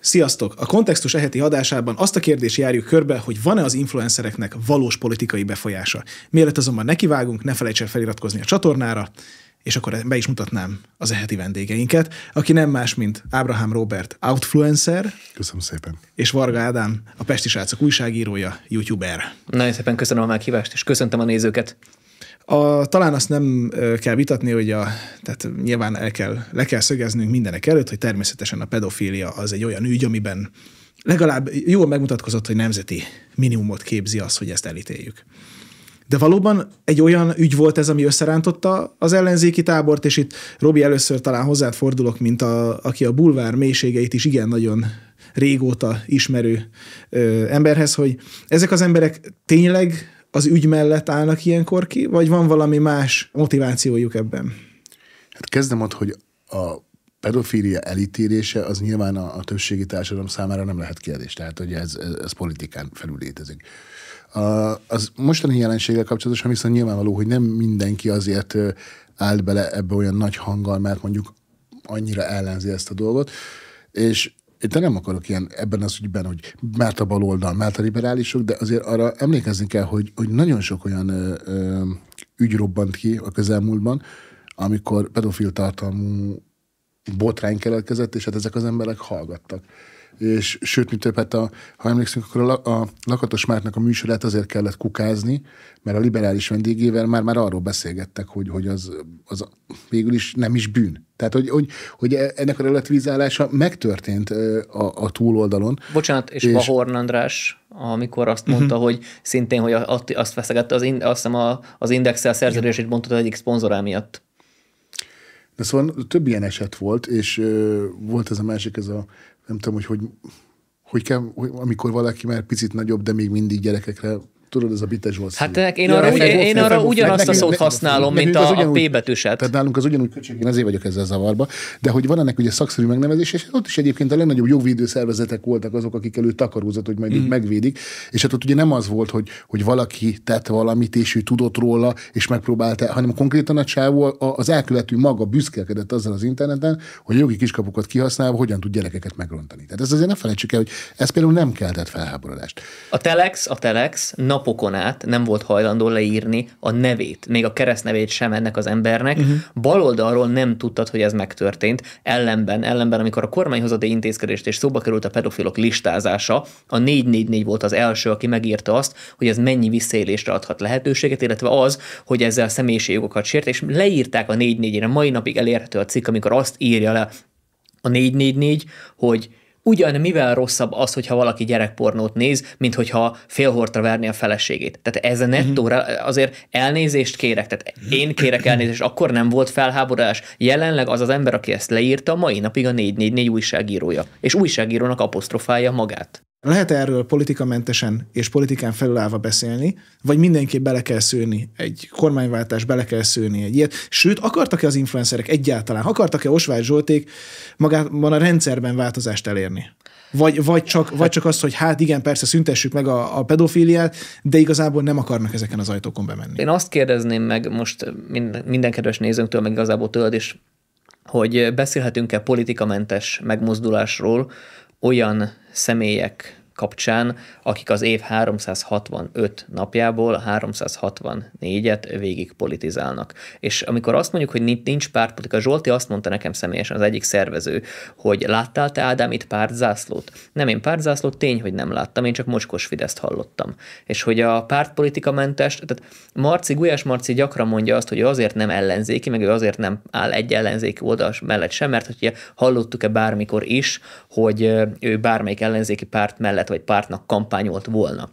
Sziasztok! A kontextus eheti adásában azt a kérdést járjuk körbe, hogy van-e az influencereknek valós politikai befolyása. Mielőtt azonban nekivágunk, ne felejts el feliratkozni a csatornára, és akkor be is mutatnám az eheti vendégeinket, aki nem más, mint Ábrahám Robert Outfluencer. Köszönöm szépen. És Varga Ádám, a Pesti Srácok újságírója, youtuber. Nagyon szépen köszönöm a meghívást, és köszöntöm a nézőket. A, talán azt nem kell vitatni, hogy a, tehát nyilván el kell, le kell szögeznünk mindenek előtt, hogy természetesen a pedofília az egy olyan ügy, amiben legalább jól megmutatkozott, hogy nemzeti minimumot képzi az, hogy ezt elítéljük. De valóban egy olyan ügy volt ez, ami összerántotta az ellenzéki tábort, és itt Robi először talán hozzád fordulok, mint a, aki a bulvár mélységeit is igen nagyon régóta ismerő ö, emberhez, hogy ezek az emberek tényleg az ügy mellett állnak ilyenkor ki, vagy van valami más motivációjuk ebben? Hát kezdem ott, hogy a pedofília elítélése az nyilván a, a többségi társadalom számára nem lehet kérdés, tehát hogy ez, ez, ez politikán felül létezik. A, az mostani jelenséggel kapcsolatosan viszont nyilvánvaló, hogy nem mindenki azért állt bele ebbe olyan nagy hanggal, mert mondjuk annyira ellenzi ezt a dolgot, és de nem akarok ilyen ebben az ügyben, hogy mert a baloldal, mert a liberálisok, de azért arra emlékezni kell, hogy, hogy nagyon sok olyan ö, ö, ügy robbant ki a közelmúltban, amikor pedofil tartalmú botrány keletkezett, és hát ezek az emberek hallgattak és sőt, mi több, hát a, ha emlékszünk, akkor a, a Lakatos Mártnak a műsorát azért kellett kukázni, mert a liberális vendégével már, már arról beszélgettek, hogy, hogy az, az végül is nem is bűn. Tehát, hogy, hogy, hogy e, ennek a relativizálása megtörtént a, a túloldalon. Bocsánat, és, és... Bahorn András, amikor azt mondta, uh-huh. hogy szintén, hogy azt feszegette, az, azt hiszem a, az indexel szerződését mondta egyik szponzorá miatt. De szóval több ilyen eset volt, és ö, volt ez a másik, ez a nem tudom, hogy, hogy, hogy kell, hogy amikor valaki már picit nagyobb, de még mindig gyerekekre Tudod, ez a bites volt. Hát én arra, ja, én arra ugyanazt a szót használom, mint a, a P betűset. Tehát nálunk az ugyanúgy köcsög, én azért vagyok ezzel zavarba, de hogy van ennek ugye szakszerű megnevezés, és ott is egyébként a legnagyobb jogvédő szervezetek voltak azok, akik elő takarózott, hogy majd mm. megvédik, és hát ott ugye nem az volt, hogy, hogy valaki tett valamit, és ő tudott róla, és megpróbálta, hanem konkrétan a csávó az elkövető maga büszkelkedett azzal az interneten, hogy jogi kiskapukat kihasználva hogyan tud gyerekeket megrontani. Tehát ez azért ne felejtsük el, hogy ez például nem keltett felháborodást. A Telex, a Telex, na napokon át nem volt hajlandó leírni a nevét, még a keresztnevét sem ennek az embernek. Uh-huh. Mhm. Baloldalról nem tudtad, hogy ez megtörtént. Ellenben, ellenben, amikor a kormányhozati intézkedést és szóba került a pedofilok listázása, a 444 volt az első, aki megírta azt, hogy ez mennyi visszaélésre adhat lehetőséget, illetve az, hogy ezzel jogokat sért, és leírták a 444-re, mai napig elérhető a cikk, amikor azt írja le a 444, hogy ugyan mivel rosszabb az, hogyha valaki gyerekpornót néz, mint hogyha félhortra verni a feleségét. Tehát ez a nettóra mhm. azért elnézést kérek, tehát én kérek elnézést, akkor nem volt felháborás. Jelenleg az az ember, aki ezt leírta, mai napig a 444 újságírója, és újságírónak apostrofálja magát. Lehet erről politikamentesen és politikán felülállva beszélni, vagy mindenképp bele kell szőni egy kormányváltás, bele kell szőni egy ilyet. Sőt, akartak-e az influencerek egyáltalán, akartak-e Osvágy Zsolték magában a rendszerben változást elérni? Vagy, vagy, csak, vagy csak azt, hogy hát igen, persze szüntessük meg a, a pedofiliát, de igazából nem akarnak ezeken az ajtókon bemenni. Én azt kérdezném meg most minden, minden kedves nézőnktől, meg igazából tőled is, hogy beszélhetünk-e politikamentes megmozdulásról, olyan személyek kapcsán, akik az év 365 napjából 364-et végig politizálnak. És amikor azt mondjuk, hogy nincs pártpolitika, Zsolti azt mondta nekem személyesen az egyik szervező, hogy láttál te Ádám itt pártzászlót? Nem, én pártzászlót tény, hogy nem láttam, én csak mocskos Fideszt hallottam. És hogy a pártpolitika mentes, tehát Marci, Gulyás Marci gyakran mondja azt, hogy ő azért nem ellenzéki, meg ő azért nem áll egy ellenzéki oldal mellett sem, mert hogy hallottuk-e bármikor is, hogy ő bármelyik ellenzéki párt mellett párt vagy pártnak kampányolt volna.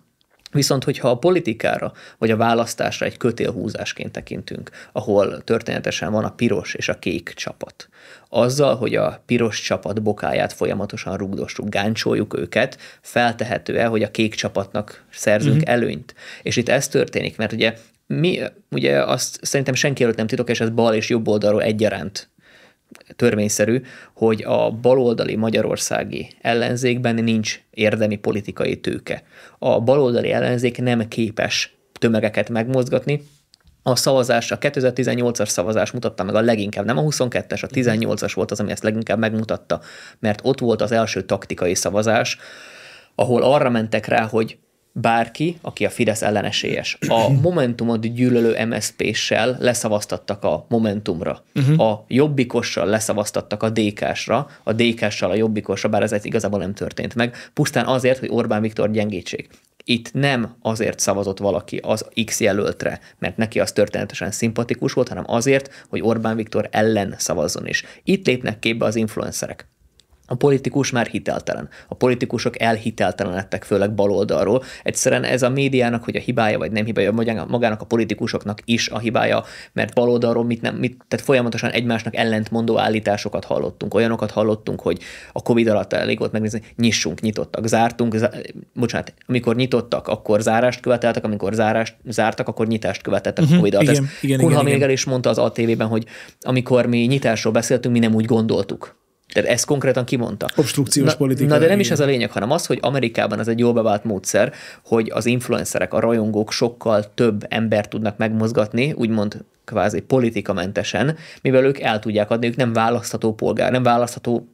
Viszont, hogyha a politikára vagy a választásra egy kötélhúzásként tekintünk, ahol történetesen van a piros és a kék csapat, azzal, hogy a piros csapat bokáját folyamatosan rugdossuk, gáncsoljuk őket, feltehető-e, hogy a kék csapatnak szerzünk mm-hmm. előnyt? És itt ez történik, mert ugye mi, ugye azt szerintem senki előtt nem titok, és ez bal és jobb oldalról egyaránt törvényszerű, hogy a baloldali magyarországi ellenzékben nincs érdemi politikai tőke. A baloldali ellenzék nem képes tömegeket megmozgatni, a szavazás, a 2018-as szavazás mutatta meg a leginkább, nem a 22-es, a 18-as volt az, ami ezt leginkább megmutatta, mert ott volt az első taktikai szavazás, ahol arra mentek rá, hogy bárki, aki a Fidesz ellenesélyes. A Momentumot gyűlölő MSZP-sel leszavaztattak a Momentumra, uh-huh. a Jobbikossal leszavaztattak a DK-sra, a DK-sal a Jobbikosra, bár ez igazából nem történt meg, pusztán azért, hogy Orbán Viktor gyengítsék. Itt nem azért szavazott valaki az X jelöltre, mert neki az történetesen szimpatikus volt, hanem azért, hogy Orbán Viktor ellen szavazzon is. Itt lépnek képbe az influencerek a politikus már hiteltelen. A politikusok elhiteltelen lettek, főleg baloldalról. Egyszerűen ez a médiának, hogy a hibája vagy nem hibája, magának a politikusoknak is a hibája, mert baloldalról mit nem, mit, tehát folyamatosan egymásnak ellentmondó állításokat hallottunk. Olyanokat hallottunk, hogy a Covid alatt elég volt megnézni, nyissunk, nyitottak, zártunk, zá... bocsánat, amikor nyitottak, akkor zárást követeltek, amikor zárást zártak, akkor nyitást követeltek uh-huh, a mhm, Covid alatt. Igen, igen, Kunha igen, még igen. el is mondta az ATV-ben, hogy amikor mi nyitásról beszéltünk, mi nem úgy gondoltuk tehát ezt konkrétan kimondta. Obstrukciós na, politika. Na de nem is ez a lényeg, hanem az, hogy Amerikában ez egy jól bevált módszer, hogy az influencerek, a rajongók sokkal több embert tudnak megmozgatni, úgymond kvázi politikamentesen, mivel ők el tudják adni, ők nem választható polgár, nem választható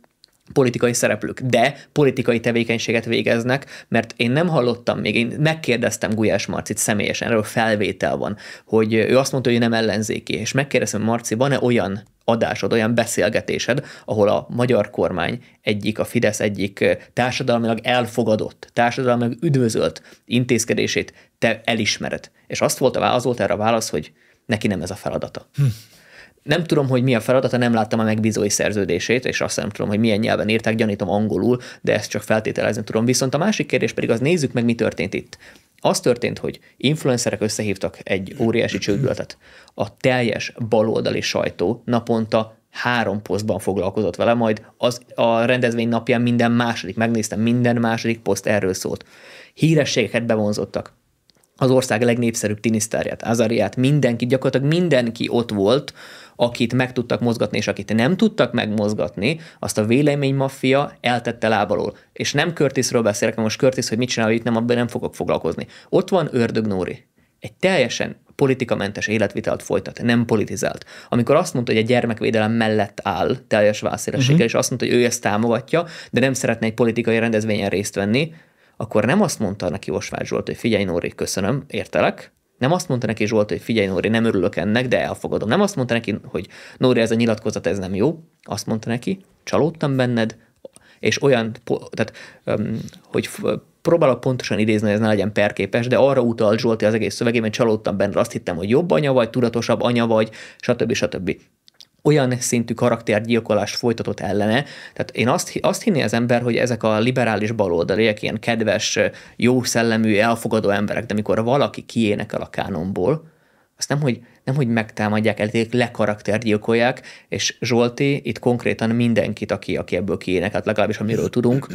politikai szereplők, de politikai tevékenységet végeznek, mert én nem hallottam még, én megkérdeztem Gulyás Marcit személyesen, erről felvétel van, hogy ő azt mondta, hogy nem ellenzéki, és megkérdeztem, Marci, van-e olyan adásod, olyan beszélgetésed, ahol a magyar kormány egyik, a Fidesz egyik társadalmilag elfogadott, társadalmilag üdvözölt intézkedését te elismered. És azt volt, az volt erre a válasz, hogy neki nem ez a feladata. Hm. Nem tudom, hogy mi a feladata, nem láttam a megbízói szerződését, és azt nem tudom, hogy milyen nyelven írták, gyanítom angolul, de ezt csak feltételezni tudom. Viszont a másik kérdés pedig az, nézzük meg, mi történt itt. Az történt, hogy influencerek összehívtak egy óriási csődületet. A teljes baloldali sajtó naponta három posztban foglalkozott vele, majd az, a rendezvény napján minden második, megnéztem, minden második poszt erről szólt. Hírességeket bevonzottak az ország legnépszerűbb tinisztárját, Azariát, mindenki, gyakorlatilag mindenki ott volt, akit meg tudtak mozgatni, és akit nem tudtak megmozgatni, azt a véleménymaffia eltette lábalól. És nem Curtisről beszélek, mert most Curtis, hogy mit csinál, itt nem, abban nem fogok foglalkozni. Ott van Ördög Nóri. Egy teljesen politikamentes életvitelt folytat, nem politizált. Amikor azt mondta, hogy a gyermekvédelem mellett áll teljes válszélességgel, uh-huh. Mhm. és azt mondta, hogy ő ezt támogatja, de nem szeretne egy politikai rendezvényen részt venni, akkor nem azt mondta neki Osvágy Zsolt, hogy figyelj Nóri, köszönöm, értelek, nem azt mondta neki Zsolt, hogy figyelj Nóri, nem örülök ennek, de elfogadom. Nem azt mondta neki, hogy Nóri, ez a nyilatkozat, ez nem jó. Azt mondta neki, csalódtam benned, és olyan, tehát, hogy próbálok pontosan idézni, hogy ez ne legyen perképes, de arra utalt Zsolti az egész szövegében, csalódtam benne, azt hittem, hogy jobb anya vagy, tudatosabb anya vagy, stb. stb olyan szintű karaktergyilkolást folytatott ellene. Tehát én azt, azt hinné az ember, hogy ezek a liberális baloldaliek ilyen kedves, jó szellemű, elfogadó emberek, de mikor valaki el a kánonból, azt nem, hogy, nem, hogy megtámadják, elték lekaraktergyilkolják, és Zsolti itt konkrétan mindenkit, aki, aki ebből kiének, hát legalábbis amiről tudunk,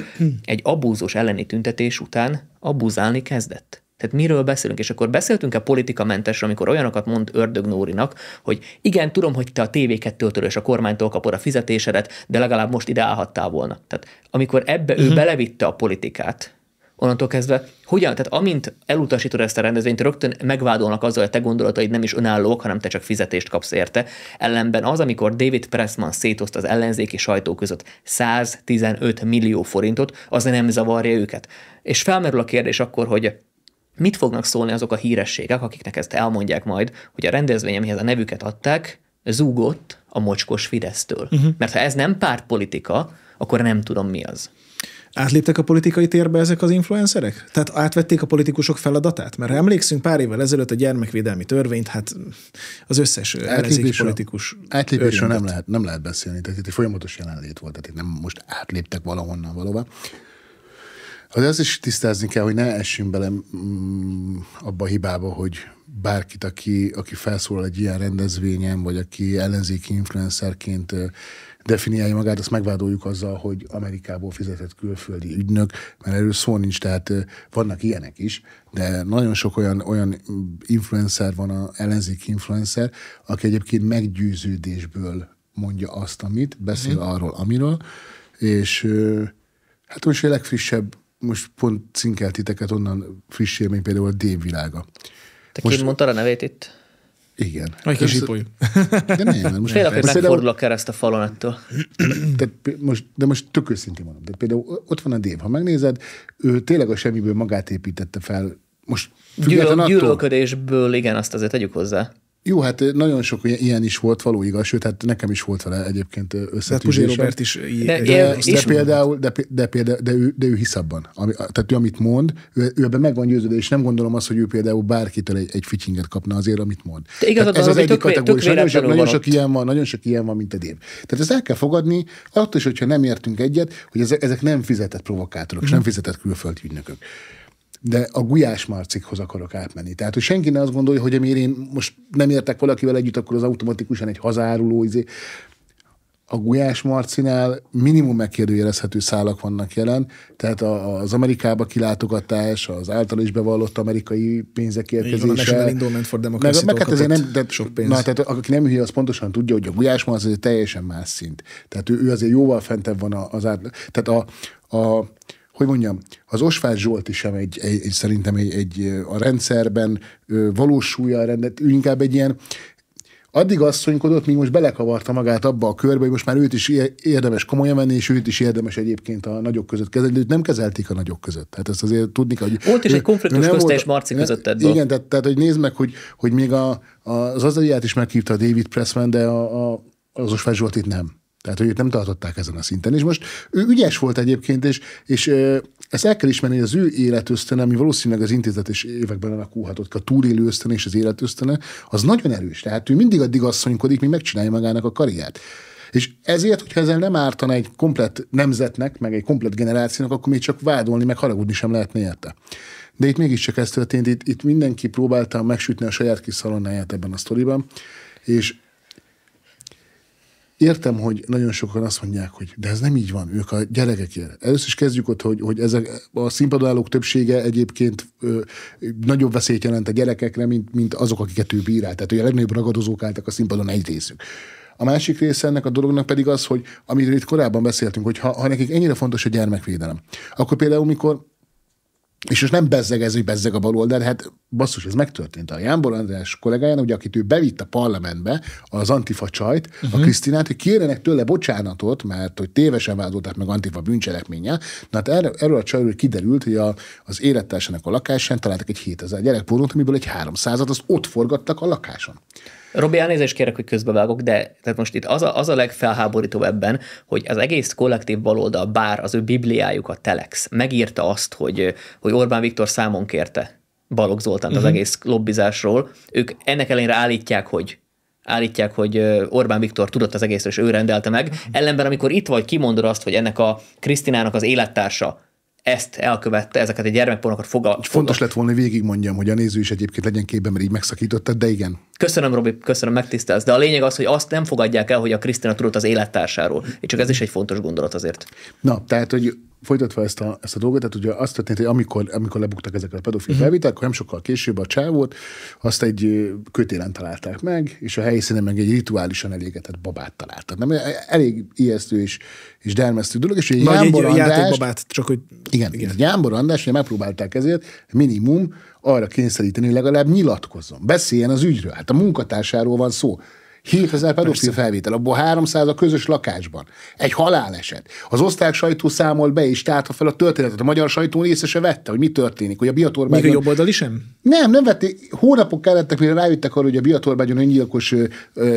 egy abúzus elleni tüntetés után abúzálni kezdett. Tehát miről beszélünk? És akkor beszéltünk-e politikamentesről, amikor olyanokat mond Ördög Nórinak, hogy igen, tudom, hogy te a TV2-től és a kormánytól kapod a fizetésedet, de legalább most ide állhattál volna. Tehát amikor ebbe uh-huh. ő mhm. belevitte a politikát, onnantól kezdve, hogyan, tehát amint elutasítod ezt a rendezvényt, rögtön megvádolnak azzal, hogy te gondolataid nem is önállók, hanem te csak fizetést kapsz érte. Ellenben az, amikor David Pressman szétoszt az ellenzéki sajtó között 115 millió forintot, az nem zavarja őket. És felmerül a kérdés akkor, hogy mit fognak szólni azok a hírességek, akiknek ezt elmondják majd, hogy a rendezvény, amihez a nevüket adták, zúgott a mocskos Fidesztől. Uh-huh. Mert ha ez nem pártpolitika, akkor nem tudom mi az. Átléptek a politikai térbe ezek az influencerek? Tehát átvették a politikusok feladatát? Mert ha emlékszünk pár évvel ezelőtt a gyermekvédelmi törvényt, hát az összes ellenzéki politikus... Átlépésről nem lehet, nem lehet beszélni, tehát itt egy folyamatos jelenlét volt, tehát itt nem most átléptek valahonnan valóban. Azért az is tisztázni kell, hogy ne essünk bele mm, abba a hibába, hogy bárkit, aki, aki felszólal egy ilyen rendezvényen, vagy aki ellenzéki influencerként definiálja magát, azt megvádoljuk azzal, hogy Amerikából fizetett külföldi ügynök, mert erről szó nincs, tehát vannak ilyenek is, de nagyon sok olyan, olyan influencer van, a ellenzéki influencer, aki egyébként meggyőződésből mondja azt, amit, beszél mm. arról, amiről, és hát most a legfrissebb most pont cinkelt titeket onnan friss élmény, például a Dévvilága. Te most... mondta a nevét itt? Igen. Vagy kis ipoly. De nem, most Félek, hogy megfordulok kereszt a falon ettől. De, most, de most tök őszintén mondom. De például ott van a Dév, ha megnézed, ő tényleg a semmiből magát építette fel. Most Gyűlöl, attól... Gyűlölködésből, igen, azt azért tegyük hozzá. Jó, hát nagyon sok ilyen is volt való igaz, sőt, hát nekem is volt vele egyébként összetűzés. De Robert is de, De, de, de, például, de, de, például, de, ő, de ő hisz abban. Ami, tehát ő, amit mond, ő, ő ebben meg van győződve, és nem gondolom azt, hogy ő például bárkitől egy, egy fitchinget kapna azért, amit mond. De igazad ez az, az egyik kategória. Nagyon, sok, nagyon sok ilyen van, nagyon sok ilyen van, mint a Dave. Tehát ezt el kell fogadni, attól is, hogyha nem értünk egyet, hogy ezek, ezek nem fizetett provokátorok, mm. és mhm. nem fizetett külföldi ügynökök de a Gulyás Marcikhoz akarok átmenni. Tehát, hogy senki ne azt gondolja, hogy amiért én most nem értek valakivel együtt, akkor az automatikusan egy hazáruló izé. A Gulyás Marcinál minimum megkérdőjelezhető szálak vannak jelen, tehát az Amerikába kilátogatás, az által is bevallott amerikai pénzek érkezése. van, a Endowment for meg, meg hát azért nem, de, sok pénz. Na, tehát aki nem hülye, az pontosan tudja, hogy a Gulyás egy teljesen más szint. Tehát ő, ő azért jóval fentebb van az átlag. Tehát a, a hogy mondjam, az Osvár Zsolt is sem egy, egy, egy szerintem egy, egy, a rendszerben valósulja a rendet, ő inkább egy ilyen addig asszonykodott, míg most belekavarta magát abba a körbe, hogy most már őt is érdemes komolyan venni, és őt is érdemes egyébként a nagyok között kezelni, de őt nem kezelték a nagyok között. Tehát ezt azért tudni kell, hogy... Volt is egy konfliktus Nem volt és Marci között ebből. Igen, tehát, tehát hogy nézd meg, hogy, hogy még a, a, az Azariát is meghívta a David Pressman, de a, a, az Osvágy Zsoltit nem. Tehát, hogy őt nem tartották ezen a szinten. És most ő ügyes volt egyébként, és, és ezt el kell ismerni, az ő életösztene, ami valószínűleg az intézetes években alakulhatott, a túlélő ösztene és az életösztene, az nagyon erős. Tehát ő mindig addig asszonykodik, míg megcsinálja magának a karriert. És ezért, hogyha ezzel nem ártana egy komplet nemzetnek, meg egy komplet generációnak, akkor még csak vádolni, meg haragudni sem lehetne érte. De itt mégiscsak ez történt, itt, itt mindenki próbálta megsütni a saját kis szalonnáját ebben a sztoriban, és értem, hogy nagyon sokan azt mondják, hogy de ez nem így van, ők a gyerekekért. Először is kezdjük ott, hogy, hogy ezek a állók többsége egyébként ö, nagyobb veszélyt jelent a gyerekekre, mint, mint azok, akiket ő bírál. Tehát hogy a legnagyobb ragadozók álltak a színpadon egy részük. A másik része ennek a dolognak pedig az, hogy amiről itt korábban beszéltünk, hogy ha, ha nekik ennyire fontos a gyermekvédelem, akkor például mikor és most nem bezzeg ez, hogy bezzeg a baloldal, hát basszus, ez megtörtént. A Jánbor András kollégáján, ugye, akit ő bevitt a parlamentbe, az antifa csajt, uh-huh. a mhm. Krisztinát, hogy kérjenek tőle bocsánatot, mert hogy tévesen vádolták meg antifa bűncselekménye. Na hát erről, erről a csajról kiderült, hogy a, az élettársának a lakásán találtak egy 7000 gyerekpornót, amiből egy 300-at azt ott forgattak a lakáson. Robi, elnézést kérek, hogy közbevágok, de tehát most itt az a, az a legfelháborítóbb ebben, hogy az egész kollektív baloldal, bár az ő bibliájuk a Telex, megírta azt, hogy, hogy Orbán Viktor számon kérte Balogh Zoltánt uh-huh. az mhm. egész lobbizásról. Ők ennek ellenére állítják, hogy állítják, hogy Orbán Viktor tudott az egészről, és ő rendelte meg. Mhm. Ellenben, amikor itt vagy, kimondod azt, hogy ennek a Krisztinának az élettársa ezt elkövette, ezeket a gyermekpornokat fogal. Fontos lett volna, hogy végigmondjam, hogy a néző is egyébként legyen képben, mert így megszakítottad, de igen. Köszönöm, Robi, köszönöm, megtisztelsz. De a lényeg az, hogy azt nem fogadják el, hogy a Krisztina tudott az élettársáról. És csak ez is egy fontos gondolat azért. Na, tehát, hogy folytatva ezt a, ezt a dolgot, tehát ugye azt történt, hogy amikor, amikor lebuktak ezek a pedofil uh-huh. felvételek, akkor nem sokkal később a csávót, azt egy kötélen találták meg, és a helyszínen meg egy rituálisan elégetett babát találtak. Nem, e, elég ijesztő és, és dermesztő dolog, és egy Nagy András, babát, csak hogy... Igen, igen. Gyámbor András, megpróbálták ezért minimum arra kényszeríteni, hogy legalább nyilatkozzon, beszéljen az ügyről. Hát a munkatársáról van szó. 7000 pedofil felvétel, abból 300 a közös lakásban. Egy haláleset. Az osztrák sajtó számol be és tárta fel a történetet. A magyar sajtó észre se vette, hogy mi történik, hogy a Biatorbágyon... Még a jobb oldali sem? Nem, nem vették. Hónapok kellettek, mire rájöttek arra, hogy a Biatorbágyon öngyilkos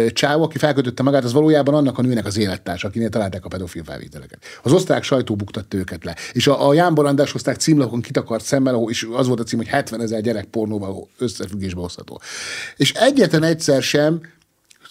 csáv, aki felkötötte magát, az valójában annak a nőnek az élettársa, akinél találták a pedofil felvételeket. Az osztrák sajtó buktatta őket le. És a, a Jánbor András osztrák címlapon kitakart szemmel, és az volt a cím, hogy 70 ezer gyerek pornóval összefüggésbe hozható. És egyetlen egyszer sem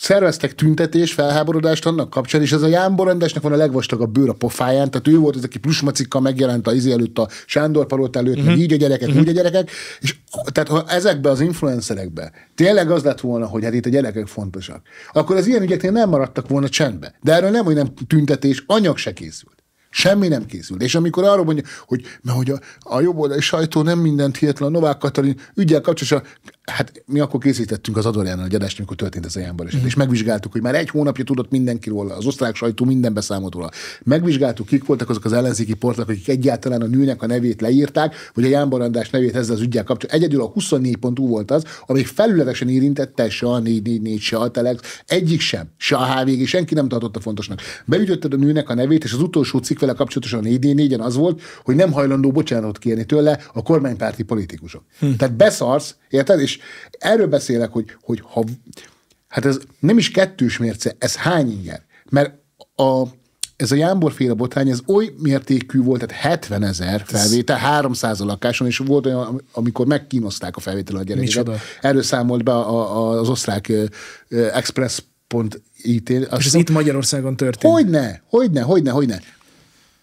szerveztek tüntetés, felháborodást annak kapcsán, és ez a Ján rendesnek van a legvastagabb bőr a pofáján, tehát ő volt az, aki plusmacikkal megjelent a izi előtt, a Sándor Palót előtt, uh-huh. meg mhm. így a gyerekek, uh-huh. úgy a gyerekek, és tehát ha ezekbe az influencerekbe tényleg az lett volna, hogy hát itt a gyerekek fontosak, akkor az ilyen ügyeknél nem maradtak volna csendbe. De erről nem, hogy nem tüntetés, anyag se készült. Semmi nem készült. És amikor arról mondja, hogy, mert hogy a, a jobboldali sajtó nem mindent hihetlen, a Novák Katalin ügyel kapcsolatban, hát mi akkor készítettünk az Adorjánnal egy adást, amikor történt ez a jámbareset, mm. és megvizsgáltuk, hogy már egy hónapja tudott mindenki róla, az osztrák sajtó minden beszámolt róla. Megvizsgáltuk, kik voltak azok az ellenzéki portlak, akik egyáltalán a nőnek a nevét leírták, vagy a Jámbarandás nevét ezzel az ügyel kapcsolatban. Egyedül a pontú volt az, amely felületesen érintette se a 444, se a Telex, egyik sem, se a HVG, senki nem tartotta fontosnak. Beügyötted a nőnek a nevét, és az utolsó cikk cikk vele kapcsolatosan a 4 en az volt, hogy nem hajlandó bocsánatot kérni tőle a kormánypárti politikusok. Hm. Tehát beszarsz, érted? És erről beszélek, hogy, hogy ha, hát ez nem is kettős mérce, ez hány inger? Mert a, ez a Jámborféle botrány, ez oly mértékű volt, tehát 70 ezer felvétel, 300 a lakáson, és volt olyan, amikor megkínozták a felvétel a gyerekeket. Micsoda? Erről számolt be a, a, az osztrák Express pont itt. És ez itt Magyarországon történt. Hogyne, hogyne, hogyne, hogyne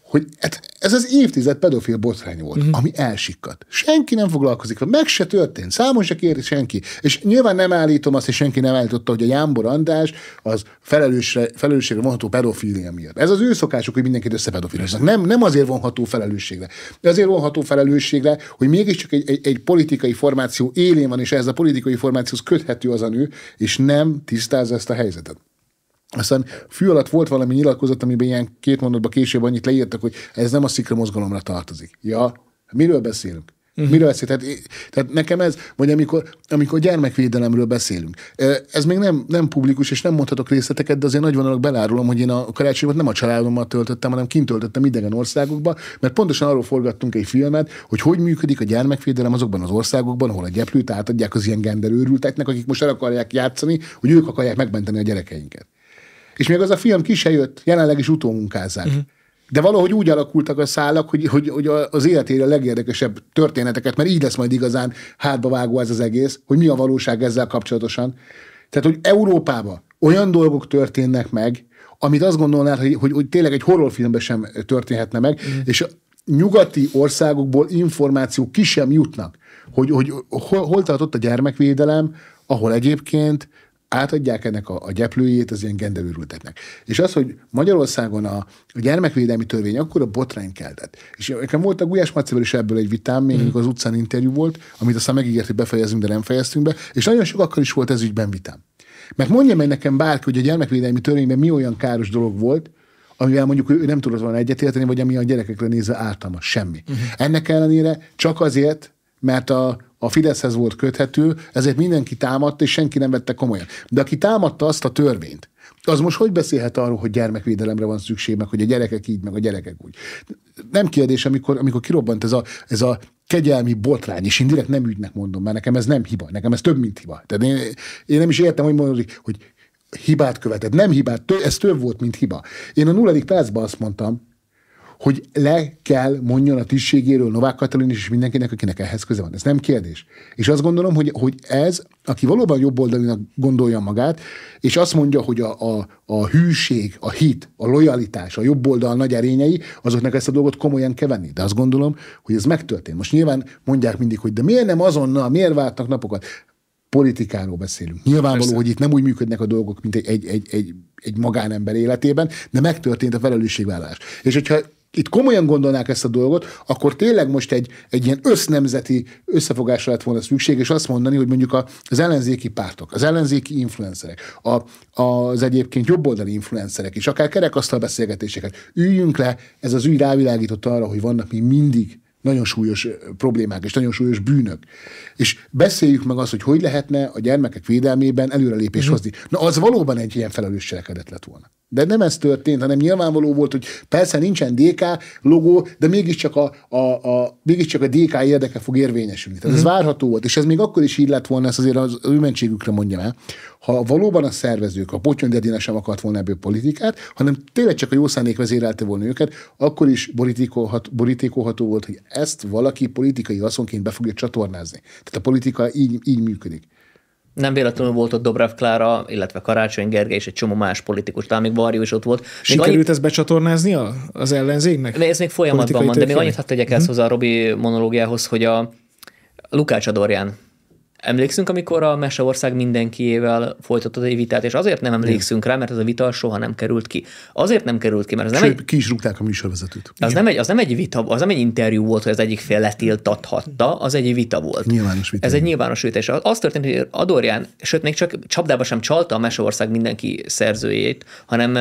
hogy hát ez az évtized pedofil botrány volt, uh-huh. ami elsikkadt. Senki nem foglalkozik vele, meg se történt, számon se kéri senki. És nyilván nem állítom azt, és senki nem állította, hogy a Jámbor András az felelősre, felelősségre vonható pedofília miatt. Ez az ő szokásuk, hogy mindenkit összepedofiliznak. Nem, nem azért vonható felelősségre. De azért vonható felelősségre, hogy mégiscsak egy, egy, egy politikai formáció élén van, és ez a politikai formációhoz köthető az a nő, és nem tisztázza ezt a helyzetet. Aztán fű alatt volt valami nyilatkozat, amiben ilyen két mondatban később annyit leírtak, hogy ez nem a szikra mozgalomra tartozik. Ja, miről beszélünk? Uh-huh. Miről beszélünk? Tehát, tehát nekem ez, vagy amikor, amikor gyermekvédelemről beszélünk. Ez még nem, nem publikus, és nem mondhatok részleteket, de azért nagy vonalak belárulom, hogy én a karácsonyomat nem a családommal töltöttem, hanem kint töltöttem idegen országokba, mert pontosan arról forgattunk egy filmet, hogy hogy működik a gyermekvédelem azokban az országokban, ahol a gyeplőt átadják az ilyen genderőrülteknek, akik most el akarják játszani, hogy ők akarják megmenteni a gyerekeinket. És még az a film ki se jött, jelenleg is utómunkázzák. Uh-huh. Mhm. De valahogy úgy alakultak a szálak, hogy, hogy, hogy az életére a legérdekesebb történeteket, mert így lesz majd igazán hátba vágó ez az egész, hogy mi a valóság ezzel kapcsolatosan. Tehát, hogy Európában olyan dolgok történnek meg, amit azt gondolnád, hogy, hogy, hogy tényleg egy horrorfilmben sem történhetne meg, uh-huh. és nyugati országokból információ ki sem jutnak, hogy, hogy hol, hol tartott a gyermekvédelem, ahol egyébként átadják ennek a, a gyeplőjét az ilyen genderőrültetnek. És az, hogy Magyarországon a, a gyermekvédelmi törvény akkor a botrány keltett. És nekem volt a Gulyás Marcival is ebből egy vitám, még mm. az utcán interjú volt, amit aztán megígért, hogy befejezünk, de nem fejeztünk be, és nagyon sokakkal is volt ez ügyben vitám. Mert mondja meg nekem bárki, hogy a gyermekvédelmi törvényben mi olyan káros dolog volt, amivel mondjuk ő nem tudott volna egyetérteni, vagy ami a gyerekekre nézve ártalmas, semmi. Uh-huh. Ennek ellenére csak azért, mert a a Fideszhez volt köthető, ezért mindenki támadta, és senki nem vette komolyan. De aki támadta azt a törvényt, az most hogy beszélhet arról, hogy gyermekvédelemre van szükség, meg hogy a gyerekek így, meg a gyerekek úgy? Nem kérdés, amikor, amikor kirobbant ez a, ez a kegyelmi botrány, és én direkt nem ügynek mondom, mert nekem ez nem hiba, nekem ez több, mint hiba. Tehát én, én nem is értem, hogy mondod, hogy hibát követett. Nem hibát, ez több volt, mint hiba. Én a nulladik percben azt mondtam, hogy le kell mondjon a tisztségéről Novák Katalin és mindenkinek, akinek ehhez köze van. Ez nem kérdés. És azt gondolom, hogy, hogy ez, aki valóban jobb jobboldalinak gondolja magát, és azt mondja, hogy a, a, a hűség, a hit, a lojalitás, a jobb oldal nagy erényei, azoknak ezt a dolgot komolyan kell venni. De azt gondolom, hogy ez megtörtént. Most nyilván mondják mindig, hogy de miért nem azonnal, miért vártak napokat? politikáról beszélünk. Nyilvánvaló, Persze. hogy itt nem úgy működnek a dolgok, mint egy, egy, egy, egy, egy magánember életében, de megtörtént a felelősségvállalás. És hogyha itt komolyan gondolnák ezt a dolgot, akkor tényleg most egy, egy ilyen össznemzeti összefogásra lett volna szükség, és azt mondani, hogy mondjuk az ellenzéki pártok, az ellenzéki influencerek, a, az egyébként jobboldali influencerek, és akár kerekasztal beszélgetéseket, üljünk le, ez az ügy rávilágított arra, hogy vannak mi mindig nagyon súlyos problémák és nagyon súlyos bűnök. És beszéljük meg azt, hogy hogy lehetne a gyermekek védelmében előrelépés mm. hozni. Na, az valóban egy ilyen felelős cselekedet lett volna. De nem ez történt, hanem nyilvánvaló volt, hogy persze nincsen DK logó, de mégiscsak a, a, a, mégiscsak a DK érdeke fog érvényesülni. Tehát uh-huh. ez mhm. várható volt, és ez még akkor is így lett volna, ezt azért az őmentségükre mondjam el, ha valóban a szervezők, a Potyön Dedina sem akart volna ebből politikát, hanem tényleg csak a jó szándék vezérelte volna őket, akkor is borítékolhat, borítékolható volt, hogy ezt valaki politikai haszonként be fogja csatornázni. Tehát a politika így, így működik. Nem véletlenül volt ott Dobrev Klára, illetve Karácsony Gergely és egy csomó más politikus, talán még Varjú is ott volt. Még Sikerült annyit... ezt becsatornázni az ellenzéknek? De ez még folyamatban van, de még annyit hadd tegyek ezt mhm. hozzá a Robi monológiához, hogy a Lukács Adorján Emlékszünk, amikor a Meseország mindenkiével folytatott egy vitát, és azért nem emlékszünk rá, mert ez a vita soha nem került ki. Azért nem került ki, mert ez nem Sőt, egy... ki is rúgták a műsorvezetőt. Az nem, egy, az nem egy vita, az nem egy interjú volt, hogy az egyik fél letiltathatta, az egy vita volt. Nyilvános vita. Ez egy nyilvános vita, és az történt, hogy Adorján, sőt, még csak csapdába sem csalta a Meseország mindenki szerzőjét, hanem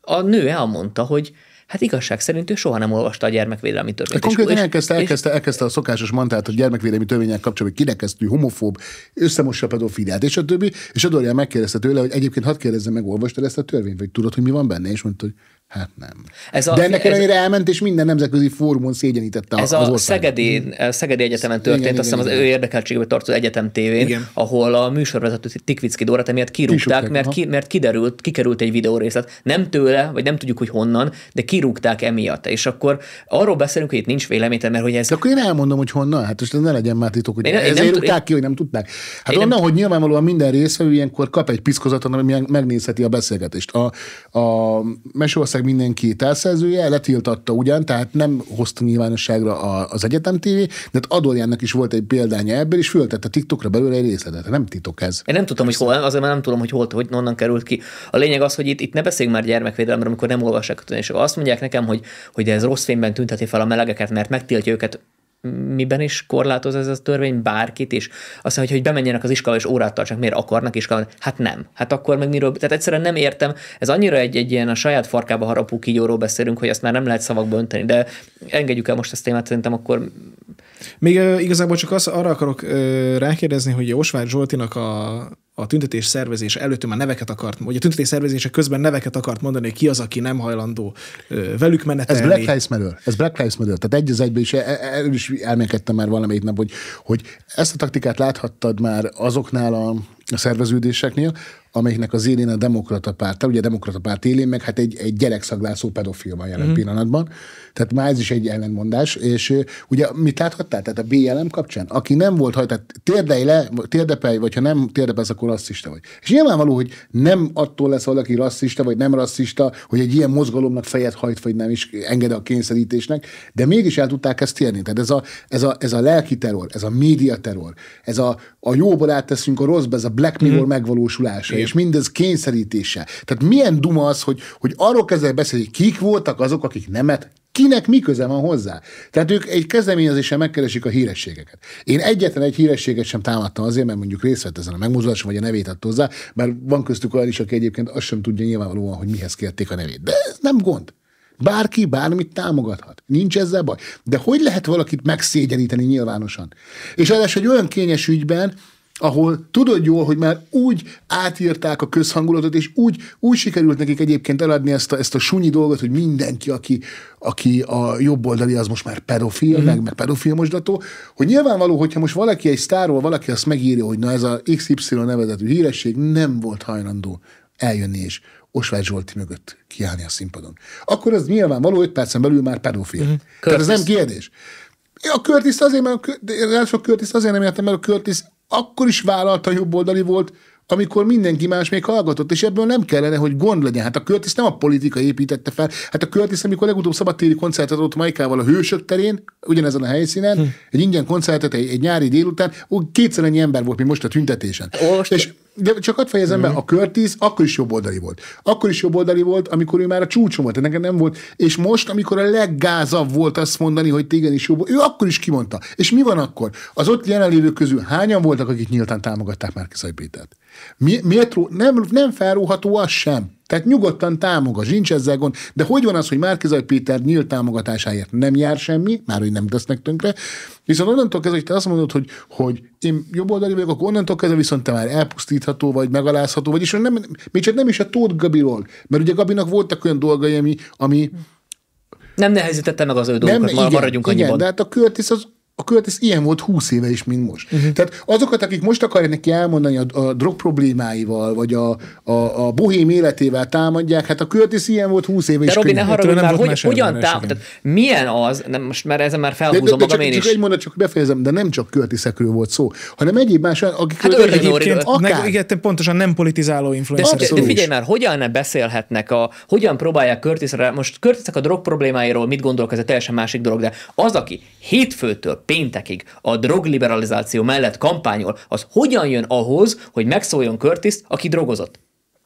a nő elmondta, hogy Hát igazság szerint ő soha nem olvasta a gyermekvédelmi törvényt. Hát konkrétan és, elkezdte, elkezdte, elkezdte a szokásos mantát, hogy gyermekvédelmi törvények kapcsolatban kirekesztő, homofób, összemossa pedofiliát, és a többi. És Adorján megkérdezte tőle, hogy egyébként hadd kérdezzem meg, olvastad ezt a törvényt, vagy tudod, hogy mi van benne? És mondta, hogy Hát nem. Ez a, De ennek ellenére elment, és minden nemzetközi fórumon szégyenítette ez a, az mhm. a Szegedén, Szegedi Egyetemen történt, azt hiszem az ő érdekeltségébe tartozó egyetem tévén, igen. ahol a műsorvezető Tikvicki Dórát emiatt kirúgták, mert, ki, mert kiderült, kikerült egy videórészlet. Nem tőle, vagy nem tudjuk, hogy honnan, de kirúgták emiatt. És akkor arról beszélünk, hogy itt nincs véleményem, mert hogy ez... De akkor én elmondom, hogy honnan, hát most ne legyen már titok, hogy én, ezért nem rúgták én... ki, hogy nem tudták. Hát én onnan, nem... hogy nyilvánvalóan minden részvevő ilyenkor kap egy piszkozatot, ami megnézheti a beszélgetést. A, a Mesország meg mindenki telszerzője, letiltatta ugyan, tehát nem hozta nyilvánosságra a, az egyetem TV, de hát Adoljának is volt egy példánya ebből, és föltette TikTokra belőle egy részletet. Nem titok ez. Én nem tudtam, hogy hol, azért már nem tudom, hogy hol, hogy onnan került ki. A lényeg az, hogy itt, itt ne beszéljünk már gyermekvédelemről, amikor nem olvassák a tanításokat. Azt mondják nekem, hogy, hogy ez rossz fényben tünteti fel a melegeket, mert megtiltja őket miben is korlátoz ez a törvény bárkit is. Azt mondja, hogy, hogy bemenjenek az iskola és órát tartsanak, miért akarnak iskola? Hát nem. Hát akkor meg miről? Tehát egyszerűen nem értem. Ez annyira egy, egy ilyen a saját farkába harapó kígyóról beszélünk, hogy azt már nem lehet szavakba önteni, de engedjük el most ezt témát, szerintem akkor még uh, igazából csak az, arra akarok uh, rákérdezni, hogy Osvárd Zsoltinak a, a tüntetés szervezés előtt már neveket akart, vagy a tüntetés szervezése közben neveket akart mondani, hogy ki az, aki nem hajlandó uh, velük menetelni. Ez Black Lives Matter. Ez Black Lives Matter. Tehát egy az egyben is, e, e, erről is elmélkedtem már valamelyik nap, hogy, hogy ezt a taktikát láthattad már azoknál a, a szerveződéseknél, amelyiknek az élén a demokrata párt, ugye a demokrata párt élén, meg hát egy, egy gyerekszaglászó pedofil van jelen mm. pillanatban. Tehát már ez is egy ellentmondás, és ugye mit láthattál? Tehát a BLM kapcsán, aki nem volt hajt, tehát térdej le, térdepelj, vagy ha nem térdepelsz, akkor rasszista vagy. És nyilvánvaló, hogy nem attól lesz valaki rasszista, vagy nem rasszista, hogy egy ilyen mozgalomnak fejet hajt, vagy nem is enged a kényszerítésnek, de mégis el tudták ezt térni. Tehát ez a, ez a, ez a lelki terror, ez a média terror, ez a, a jóból átteszünk a rosszba, ez a Black Mirror mm. megvalósulása. Igen és mindez kényszerítése. Tehát milyen duma az, hogy, hogy arról kezdve beszélni, hogy kik voltak azok, akik nemet Kinek mi köze van hozzá? Tehát ők egy kezdeményezéssel megkeresik a hírességeket. Én egyetlen egy hírességet sem támadtam azért, mert mondjuk részt vett ezen a megmozduláson, vagy a nevét adta hozzá, mert van köztük olyan is, aki egyébként azt sem tudja nyilvánvalóan, hogy mihez kérték a nevét. De ez nem gond. Bárki bármit támogathat. Nincs ezzel baj. De hogy lehet valakit megszégyeníteni nyilvánosan? És az hogy olyan kényes ügyben, ahol tudod jól, hogy már úgy átírták a közhangulatot, és úgy, úgy sikerült nekik egyébként eladni ezt a, ezt a sunyi dolgot, hogy mindenki, aki, aki a oldali az most már pedofil, mm. meg, meg pedofil mosdató, hogy nyilvánvaló, hogyha most valaki egy sztárról, valaki azt megírja, hogy na ez a XY nevezetű híresség nem volt hajlandó eljönni és Osvágy Zsolti mögött kiállni a színpadon. Akkor az nyilvánvaló, 5 percen belül már pedofil. Mm. Tehát ez nem kérdés. A Curtis azért, mert a Curtis azért nem értem, mert a Curtis akkor is vállalta jobboldali volt, amikor mindenki más még hallgatott, és ebből nem kellene, hogy gond legyen. Hát a Curtis nem a politika építette fel, hát a Curtis, amikor legutóbb szabadtéri koncertet adott Majkával a Hősök terén, ugyanezen a helyszínen, hm. egy ingyen koncertet egy, egy nyári délután, ó, kétszer ennyi ember volt, mint most a tüntetésen. Most és de csak ott fejezem mm-hmm. be, mhm. a Curtis akkor is jobboldali volt. Akkor is jobboldali volt, amikor ő már a csúcson volt, nekem nem volt. És most, amikor a leggázabb volt azt mondani, hogy igen is jobb, ő akkor is kimondta. És mi van akkor? Az ott jelenlévők közül hányan voltak, akik nyíltan támogatták már Pétert? Mi, miért ró, nem, nem felróható az sem, tehát nyugodtan támogass, nincs ezzel gond. De hogy van az, hogy Márkizaj Péter nyílt támogatásáért nem jár semmi, már hogy nem tesznek tönkre, viszont onnantól kezdve, hogy te azt mondod, hogy, hogy én oldali vagyok, akkor onnantól kezdve viszont te már elpusztítható vagy, megalázható vagy, és nem, még csak nem is a Tóth Gabiról, mert ugye Gabinak voltak olyan dolgai, ami, ami nem nehezítette meg az ő dolgokat, nem, igen, maradjunk igen, annyiban. de hát a Curtis az a költész ilyen volt 20 éve is, mint most. Uh-huh. Tehát azokat, akik most akarják neki elmondani a, a drog problémáival, vagy a, a, a bohém életével támadják, hát a költész ilyen volt 20 éve de is. De Robi, ne haragudj hogy, hogyan támad? milyen az, nem, most már ezen már felhúzom de, de, de magam csak, én csak is. Csak egy mondat, csak befejezem, de nem csak költészekről volt szó, hanem egyéb más, akik hát egyébként akár... igen, pontosan nem politizáló influencer. De, de, de, figyelj már, hogyan ne beszélhetnek, a, hogyan próbálják körtiszre, most körtiszek a drog problémáiról mit gondolok, ez a teljesen másik dolog, de az, aki hétfőtől péntekig a drogliberalizáció mellett kampányol, az hogyan jön ahhoz, hogy megszóljon Curtis, aki drogozott?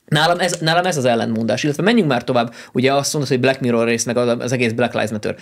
Nálam ez, nálam ez az ellentmondás, illetve menjünk már tovább, ugye azt mondod, hogy Black Mirror rész, meg az, az egész Black Lives Matter.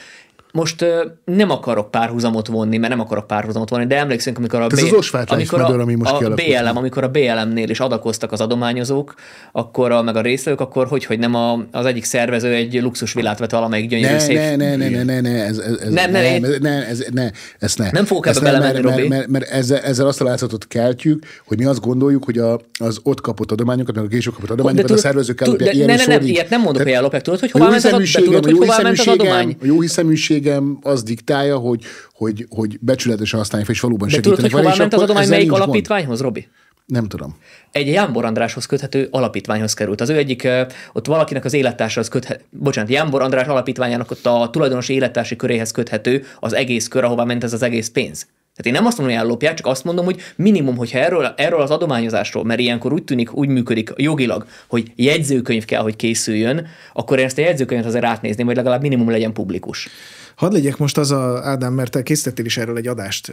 Most nem akarok párhuzamot vonni, mert nem akarok párhuzamot vonni, de emlékszünk, amikor a, Ez B... az amikor a, ami most a BLM, amikor a BLM-nél is adakoztak az adományozók, akkor a, meg a részlők, akkor hogy, hogy nem a, az egyik szervező egy luxus világ vett valamelyik gyönyörű ne, szép... Ne, ne, ne, ne, ne, ne, ez, ez, nem, ne, ne, ez, ne, ne. Nem fogok ebbe belemenni, mert, Mert, mert, mert ezzel, ezzel azt a látszatot keltjük, hogy mi azt gondoljuk, hogy a, az ott kapott adományokat, meg a később kapott adományokat, a szervezők kell, tud, de, ne, ne, nem, ilyet nem mondok, hogy ellopják, tudod, hogy hová ment az, hogy ment az adomány? A jó hiszeműség érettségem az diktálja, hogy, hogy, hogy becsületesen használják, és valóban De tudod, hogy hová ment az adomány melyik alapítványhoz, Robi? Nem tudom. Egy Jámbor Andráshoz köthető alapítványhoz került. Az ő egyik, ott valakinek az élettársához köthető, bocsánat, Jámbor András alapítványának ott a tulajdonos élettársi köréhez köthető az egész kör, ahová ment ez az egész pénz. Tehát én nem azt mondom, hogy ellopják, csak azt mondom, hogy minimum, hogyha erről, erről az adományozásról, mert ilyenkor úgy tűnik, úgy működik jogilag, hogy jegyzőkönyv kell, hogy készüljön, akkor én ezt a jegyzőkönyvet azért átnézném, hogy legalább minimum legyen publikus. Hadd legyek most az a, Ádám, mert te készítettél is erről egy adást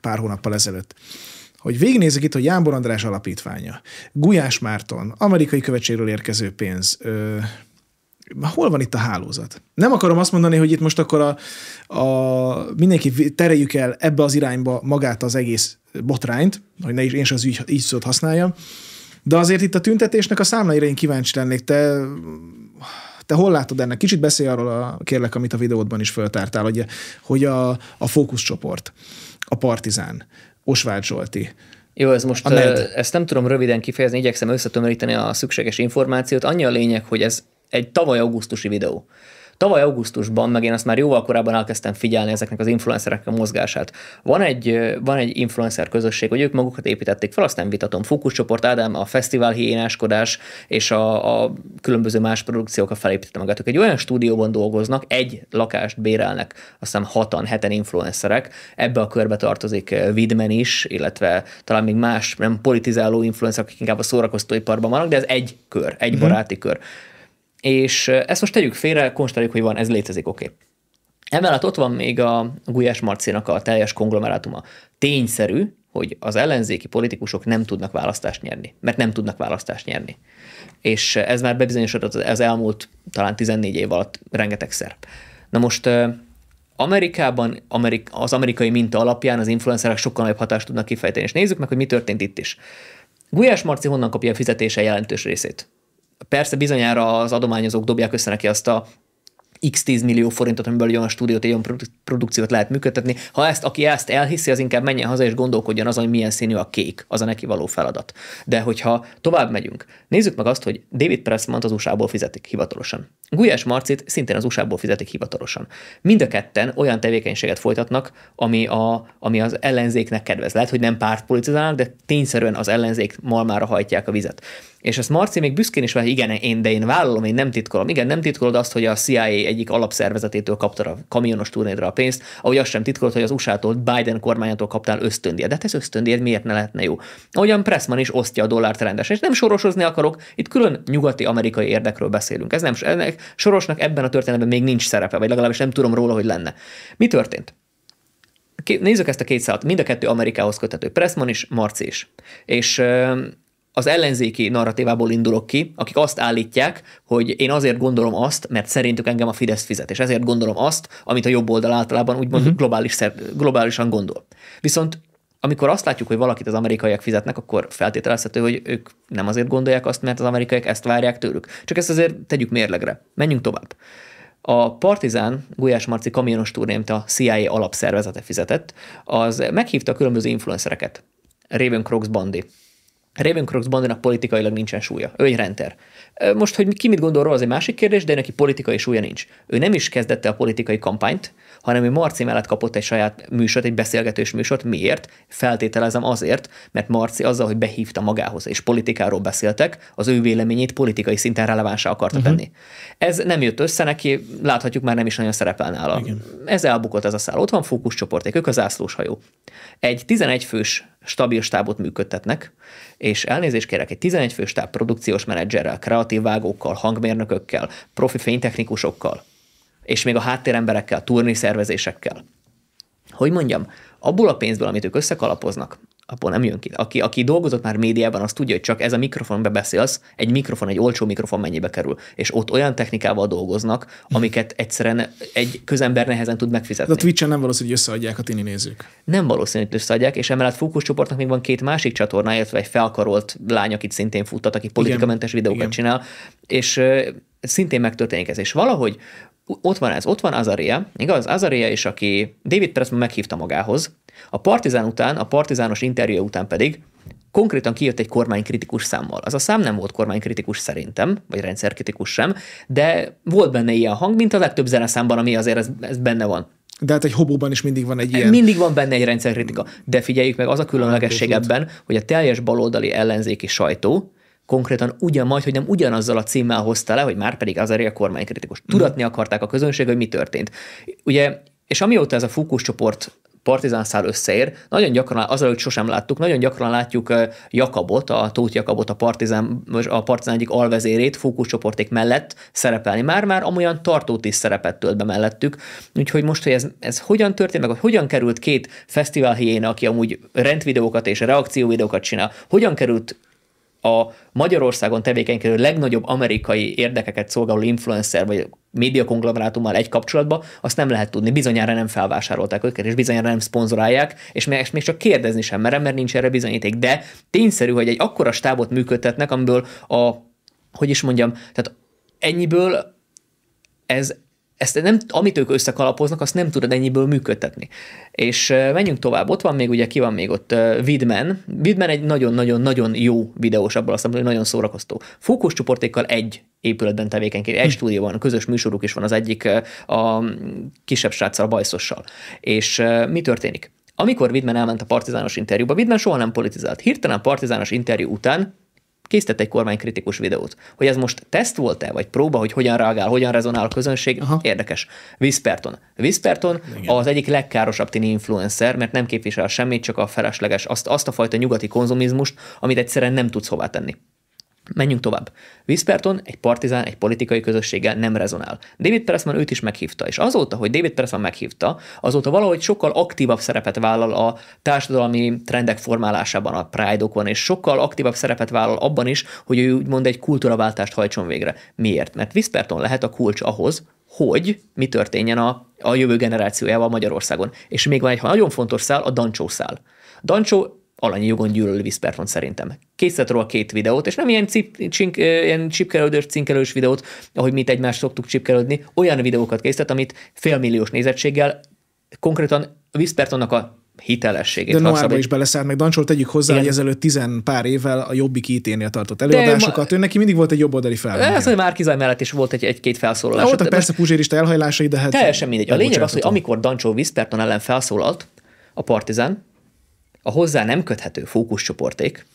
pár hónappal ezelőtt hogy végignézzük itt, hogy Jánbor András alapítványa, Gulyás Márton, amerikai követségről érkező pénz, ö, hol van itt a hálózat? Nem akarom azt mondani, hogy itt most akkor a, a mindenki tereljük el ebbe az irányba magát az egész botrányt, hogy ne is, én is az ügy, így szót használjam, de azért itt a tüntetésnek a számlaira én kíváncsi lennék. Te te hol látod ennek? Kicsit beszélj arról, a, kérlek, amit a videódban is föltártál, hogy, hogy a, a fókuszcsoport, a partizán, Osvárd Zsolti, jó, ez most, ezt nem tudom röviden kifejezni, igyekszem összetömöríteni a szükséges információt. Annyi a lényeg, hogy ez egy tavaly augusztusi videó. Tavaly augusztusban, meg én ezt már jóval korábban elkezdtem figyelni ezeknek az influencereknek a mozgását. Van egy, van egy influencer közösség, hogy ők magukat építették fel, azt nem vitatom. Fókuszcsoport Ádám, a fesztivál hiénáskodás és a, a különböző más produkciók a felépítette magát. Ők egy olyan stúdióban dolgoznak, egy lakást bérelnek, azt hiszem hatan, heten influencerek. Ebbe a körbe tartozik Vidmen is, illetve talán még más nem politizáló influencerek, akik inkább a szórakoztóiparban vannak, de ez egy kör, egy mhm. baráti kör. És ezt most tegyük félre, konstatáljuk, hogy van, ez létezik, oké. Okay. Emellett ott van még a Gulyás Marcinak a teljes konglomerátuma. Tényszerű, hogy az ellenzéki politikusok nem tudnak választást nyerni, mert nem tudnak választást nyerni. És ez már bebizonyosodott az elmúlt talán 14 év alatt szerp. Na most Amerikában az amerikai minta alapján az influencerek sokkal nagyobb hatást tudnak kifejteni, és nézzük meg, hogy mi történt itt is. Gulyás Marci honnan kapja a fizetése jelentős részét? Persze bizonyára az adományozók dobják össze neki azt a x10 millió forintot, amiből olyan stúdiót, olyan produkciót lehet működtetni. Ha ezt, aki ezt elhiszi, az inkább menjen haza és gondolkodjon azon, hogy milyen színű a kék, az a neki való feladat. De hogyha tovább megyünk, nézzük meg azt, hogy David Pressman az USA-ból fizetik hivatalosan. Gulyás Marcit szintén az USA-ból fizetik hivatalosan. Mind a ketten olyan tevékenységet folytatnak, ami, a, ami az ellenzéknek kedvez. Lehet, hogy nem pártpolitizálnak, de tényszerűen az ellenzék malmára hajtják a vizet. És ezt Marci még büszkén is vett, igen, én, de én vállalom, én nem titkolom. Igen, nem titkolod azt, hogy a CIA egyik alapszervezetétől kaptad a kamionos turnédra a pénzt, ahogy azt sem titkolod, hogy az USA-tól, Biden kormányától kaptál ösztöndiát. De hát ez ösztöndiát miért ne lehetne jó? Ahogyan Pressman is osztja a dollárt rendesen, és nem sorosozni akarok, itt külön nyugati amerikai érdekről beszélünk. Ez nem, ennek, sorosnak ebben a történetben még nincs szerepe, vagy legalábbis nem tudom róla, hogy lenne. Mi történt? Nézzük ezt a két szállat, mind a kettő Amerikához köthető, Pressman is, Marci is. És az ellenzéki narratívából indulok ki, akik azt állítják, hogy én azért gondolom azt, mert szerintük engem a Fidesz fizet, és ezért gondolom azt, amit a jobb oldal általában úgymond uh-huh. globális, globálisan gondol. Viszont amikor azt látjuk, hogy valakit az amerikaiak fizetnek, akkor feltételezhető, hogy ők nem azért gondolják azt, mert az amerikaiak ezt várják tőlük. Csak ezt azért tegyük mérlegre. Menjünk tovább. A Partizán Gulyás Marci kamionos turnémt a CIA alapszervezete fizetett, az meghívta a különböző influencereket. Raven Crocs Bandi, Ravencrox bandának politikailag nincsen súlya. Ő egy renter. Most, hogy ki mit gondol róla, az egy másik kérdés, de neki politikai súlya nincs. Ő nem is kezdette a politikai kampányt, hanem ő Marci mellett kapott egy saját műsort, egy beszélgetős műsort. Miért? Feltételezem azért, mert Marci azzal, hogy behívta magához, és politikáról beszéltek, az ő véleményét politikai szinten relevánsá akarta uh-huh. tenni. Ez nem jött össze neki, láthatjuk már nem is nagyon szerepel nála. Igen. Ez elbukott ez a szál. Ott van fókuszcsoporték, ők az hajó. Egy 11 fős stabil stábot működtetnek, és elnézést kérek, egy 11 fő stáb produkciós menedzserrel, kreatív vágókkal, hangmérnökökkel, profi fénytechnikusokkal, és még a háttéremberekkel, turni szervezésekkel. Hogy mondjam, abból a pénzből, amit ők összekalapoznak, abból nem jön ki. Aki, aki dolgozott már médiában, az tudja, hogy csak ez a mikrofonbe beszélsz, egy mikrofon, egy olcsó mikrofon mennyibe kerül. És ott olyan technikával dolgoznak, amiket egyszerűen egy közember nehezen tud megfizetni. De a Twitch-en nem valószínű, hogy összeadják a tini nézők. Nem valószínű, hogy összeadják, és emellett fókuszcsoportnak még van két másik csatornája, illetve egy felkarolt lány, akit szintén futtat, aki politikamentes videókat Igen. csinál, és szintén megtörténik ez. És valahogy ott van ez, ott van Azaria, igaz? Azaria is, aki David Pressman meghívta magához. A Partizán után, a Partizános interjú után pedig konkrétan kijött egy kormánykritikus számmal. Az a szám nem volt kormánykritikus szerintem, vagy rendszerkritikus sem, de volt benne ilyen hang, mint a legtöbb zeneszámban, ami azért ez, ez benne van. De hát egy hobóban is mindig van egy ilyen. Mindig van benne egy rendszerkritika. De figyeljük meg, az a különlegesség hát, ebben, hogy a teljes baloldali ellenzéki sajtó konkrétan ugyan, majd, hogy nem ugyanazzal a címmel hozta le, hogy már pedig az a kormánykritikus. Mhm. Tudatni akarták a közönség, hogy mi történt. Ugye, és amióta ez a fókusz csoport partizán szál összeér. Nagyon gyakran, az előtt sosem láttuk, nagyon gyakran látjuk Jakabot, a Tóth Jakabot, a partizán, a partizán egyik alvezérét fókuszcsoporték mellett szerepelni. Már-már amolyan tartót is szerepet tölt be mellettük. Úgyhogy most, hogy ez, ez hogyan történt, meg hogy hogyan került két fesztivál hiéna, aki amúgy rendvideókat és reakcióvideókat csinál, hogyan került a Magyarországon tevékenykedő legnagyobb amerikai érdekeket szolgáló influencer vagy média konglomerátummal egy kapcsolatba, azt nem lehet tudni. Bizonyára nem felvásárolták őket, és bizonyára nem szponzorálják, és még csak kérdezni sem merem, mert nincs erre bizonyíték. De tényszerű, hogy egy akkora stábot működtetnek, amiből a, hogy is mondjam, tehát ennyiből ez, ezt nem, amit ők összekalapoznak, azt nem tudod ennyiből működtetni. És menjünk tovább, ott van még, ugye ki van még ott, Vidman. Vidman egy nagyon-nagyon-nagyon jó videós, abban azt mondom, hogy nagyon szórakoztó. Fókusz csoportékkal egy épületben tevékenykedik, egy hm. stúdióban, közös műsoruk is van az egyik a kisebb sráccal, a bajszossal. És mi történik? Amikor Vidman elment a partizános interjúba, Vidman soha nem politizált. Hirtelen partizános interjú után készített egy kormánykritikus videót. Hogy ez most teszt volt-e, vagy próba, hogy hogyan reagál, hogyan rezonál a közönség, Aha. érdekes. Viszperton. Viszperton az egyik legkárosabb tini influencer, mert nem képvisel semmit, csak a felesleges, azt, azt a fajta nyugati konzumizmust, amit egyszerűen nem tudsz hová tenni. Menjünk tovább. Visperton egy partizán, egy politikai közösséggel nem rezonál. David Pressman őt is meghívta, és azóta, hogy David Pressman meghívta, azóta valahogy sokkal aktívabb szerepet vállal a társadalmi trendek formálásában a Pride-okon, és sokkal aktívabb szerepet vállal abban is, hogy ő úgymond egy kultúraváltást hajtson végre. Miért? Mert Visperton lehet a kulcs ahhoz, hogy mi történjen a, a jövő generációjával Magyarországon. És még van egy nagyon fontos szál, a Dancsó szál. Dancsó alanyi jogon gyűlölő Viszperfont szerintem. Készített róla két videót, és nem ilyen, cip, csink, ilyen csipkelődős, cinkelős videót, ahogy mi egymást szoktuk csipkelődni, olyan videókat készített, amit félmilliós nézettséggel konkrétan Viszpertonnak a hitelességét. De Noárba is beleszállt, meg Dancsol tegyük hozzá, Igen. hogy ezelőtt tizen pár évvel a Jobbik íténél tartott előadásokat. Ma... ő neki mindig volt egy oldali felhang. Ez, hogy már Kizaj mellett is volt egy, egy-két felszólalás. Voltak persze Puzsérista elhajlásai, de hát... Teljesen mindegy. A lényeg az, hogy amikor Dancsó Viszperton ellen felszólalt, a Partizán, a hozzá nem köthető fókuszcsoporték,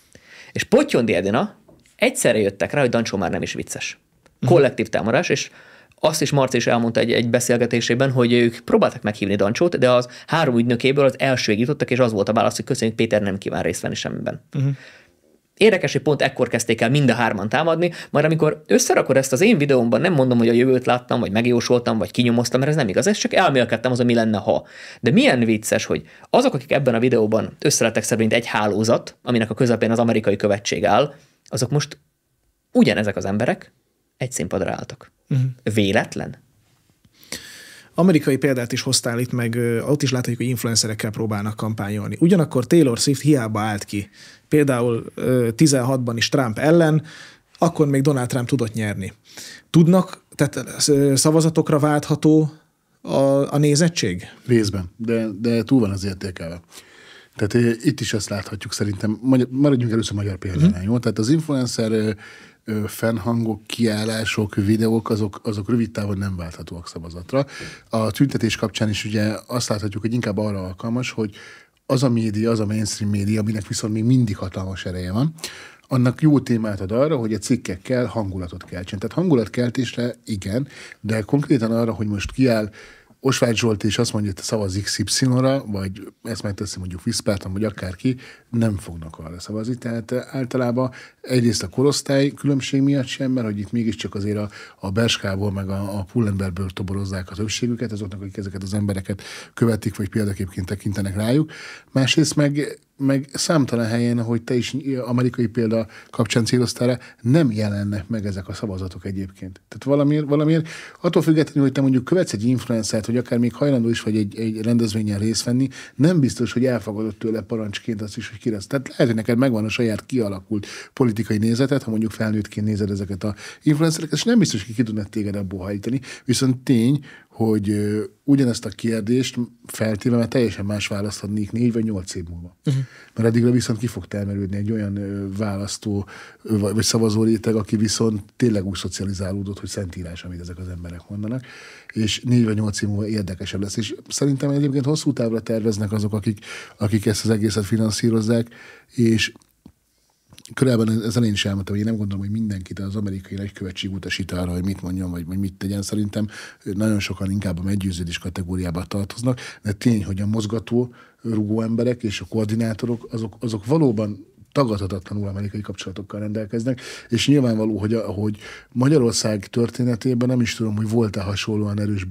és Potyondi Edina egyszerre jöttek rá, hogy Dancsó már nem is vicces. Mhm. Kollektív támadás, és azt is Marci is elmondta egy, egy beszélgetésében, hogy ők próbáltak meghívni Dancsót, de az három ügynökéből az elsőig jutottak, és az volt a válasz, hogy köszönjük, Péter nem kíván részt venni semmiben. Uh-huh. Érdekes, hogy pont ekkor kezdték el mind a hárman támadni, majd amikor összerakod ezt az én videómban, nem mondom, hogy a jövőt láttam, vagy megjósoltam, vagy kinyomoztam, mert ez nem igaz, ez csak elmélkedtem az, ami lenne, ha. De milyen vicces, hogy azok, akik ebben a videóban összelettek szerint egy hálózat, aminek a közepén az amerikai követség áll, azok most ugyanezek az emberek egy színpadra álltak. Uh-huh. Véletlen? Amerikai példát is hoztál itt, meg ott is láthatjuk, hogy influencerekkel próbálnak kampányolni. Ugyanakkor Taylor Swift hiába állt ki. Például 16-ban is Trump ellen, akkor még Donald Trump tudott nyerni. Tudnak, tehát szavazatokra váltható a, a nézettség? Részben, de, de túl van az értékelve. Tehát itt is azt láthatjuk szerintem, maradjunk először magyar példánál, mm jó? Tehát az influencer fennhangok, kiállások, videók, azok, azok rövid távon nem válthatóak szavazatra. A tüntetés kapcsán is ugye azt láthatjuk, hogy inkább arra alkalmas, hogy az a média, az a mainstream média, aminek viszont még mindig hatalmas ereje van, annak jó témát ad arra, hogy a cikkekkel hangulatot keltsen. Tehát hangulatkeltésre igen, de konkrétan arra, hogy most kiáll Osvágy Zsolt is azt mondja, hogy szavaz XY-ra, vagy ezt megteszi mondjuk Viszpárton, vagy akárki, nem fognak arra szavazni. Tehát eh, általában egyrészt a korosztály különbség miatt sem, mert hogy itt mégiscsak azért a, a Berskából, meg a, a Pullenberből toborozzák az többségüket, azoknak, akik ezeket az embereket követik, vagy példaképként tekintenek rájuk. Másrészt meg meg számtalan helyen, hogy te is amerikai példa kapcsán céloztál nem jelennek meg ezek a szavazatok egyébként. Tehát valamiért, valamiért attól függetlenül, hogy te mondjuk követsz egy influencert, hogy akár még hajlandó is vagy egy, egy rendezvényen részt venni, nem biztos, hogy elfogadott tőle parancsként azt is, hogy ki lesz. Tehát lehet, hogy neked megvan a saját kialakult politikai nézetet, ha mondjuk felnőttként nézed ezeket a influencereket, és nem biztos, hogy ki tudnád téged ebből hajtani. Viszont tény, hogy ugyanezt a kérdést feltéve, mert teljesen más választ adnék négy vagy nyolc év múlva. Uh-huh. Mert eddigre viszont ki fog termelődni egy olyan választó vagy szavazó réteg, aki viszont tényleg úgy szocializálódott, hogy szentírás, amit ezek az emberek mondanak, és négy vagy nyolc év múlva érdekesebb lesz. És szerintem egyébként hosszú távra terveznek azok, akik, akik ezt az egészet finanszírozzák, és Körülbelül ez én is elmondtam, hogy én nem gondolom, hogy mindenkit az amerikai nagykövetség utasít arra, hogy mit mondjon, vagy, vagy mit tegyen. Szerintem nagyon sokan inkább a meggyőződés kategóriába tartoznak, de tény, hogy a mozgató rugó emberek és a koordinátorok, azok, azok valóban tagadhatatlanul amerikai kapcsolatokkal rendelkeznek, és nyilvánvaló, hogy, a, hogy Magyarország történetében nem is tudom, hogy volt-e hasonlóan erős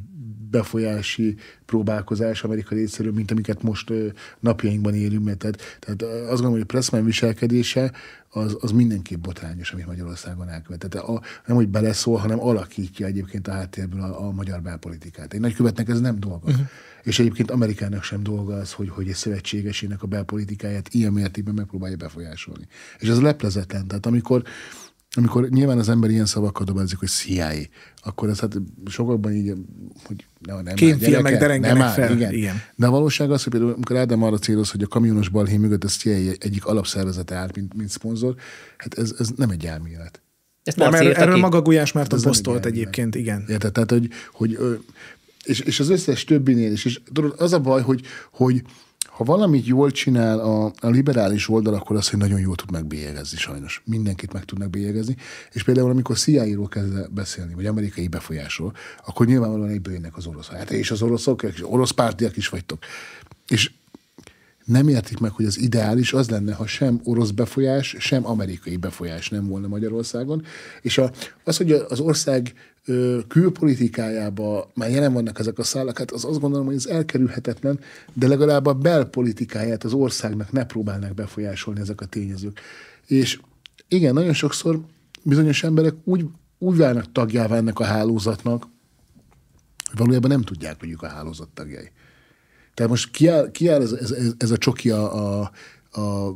befolyási próbálkozás Amerika részéről, mint amiket most napjainkban élünk. Mert tehát, tehát azt gondolom, hogy a Pressman viselkedése az, az mindenképp botrányos, amit Magyarországon elkövet. Tehát a, nem, hogy beleszól, hanem alakítja egyébként a háttérből a, a magyar belpolitikát. Egy nagykövetnek ez nem dolga. Uh-huh. És egyébként Amerikának sem dolga az, hogy, hogy egy szövetségesének a belpolitikáját ilyen mértékben megpróbálja befolyásolni. És ez leplezetlen. Tehát amikor amikor nyilván az ember ilyen szavakkal dobálzik, hogy CIA, akkor ez hát sokakban így, hogy nem, nem Kémfilmek derengenek nem fel. Igen. igen. De a valóság az, hogy például, amikor Ádám arra céloz, hogy a kamionos balhé mögött a CIA egyik alapszervezete áll, mint, mint szponzor, hát ez, ez nem egy elmélet. Ezt nem, erről, erről maga Gulyás az posztolt egyébként, igen. Érted, tehát, hogy, hogy és, és az összes többinél is. És tudod, az a baj, hogy, hogy ha valamit jól csinál a, a liberális oldal, akkor azt, hogy nagyon jól tud megbélyegezni sajnos. Mindenkit meg tudnak bélyegezni. És például, amikor CIA-ról kezd beszélni, vagy amerikai befolyásról, akkor nyilvánvalóan egyből jönnek az oroszok. Hát és az oroszok, és orosz pártiak is vagytok. És nem értik meg, hogy az ideális az lenne, ha sem orosz befolyás, sem amerikai befolyás nem volna Magyarországon. És a, az, hogy az ország külpolitikájába már jelen vannak ezek a szállak, hát az azt gondolom, hogy ez elkerülhetetlen, de legalább a belpolitikáját az országnak ne próbálnak befolyásolni ezek a tényezők. És igen, nagyon sokszor bizonyos emberek úgy, úgy válnak tagjává ennek a hálózatnak, hogy valójában nem tudják, hogy ők a hálózat tagjai. Tehát most kiáll, kiáll ez, ez, ez a csoki a, a, a...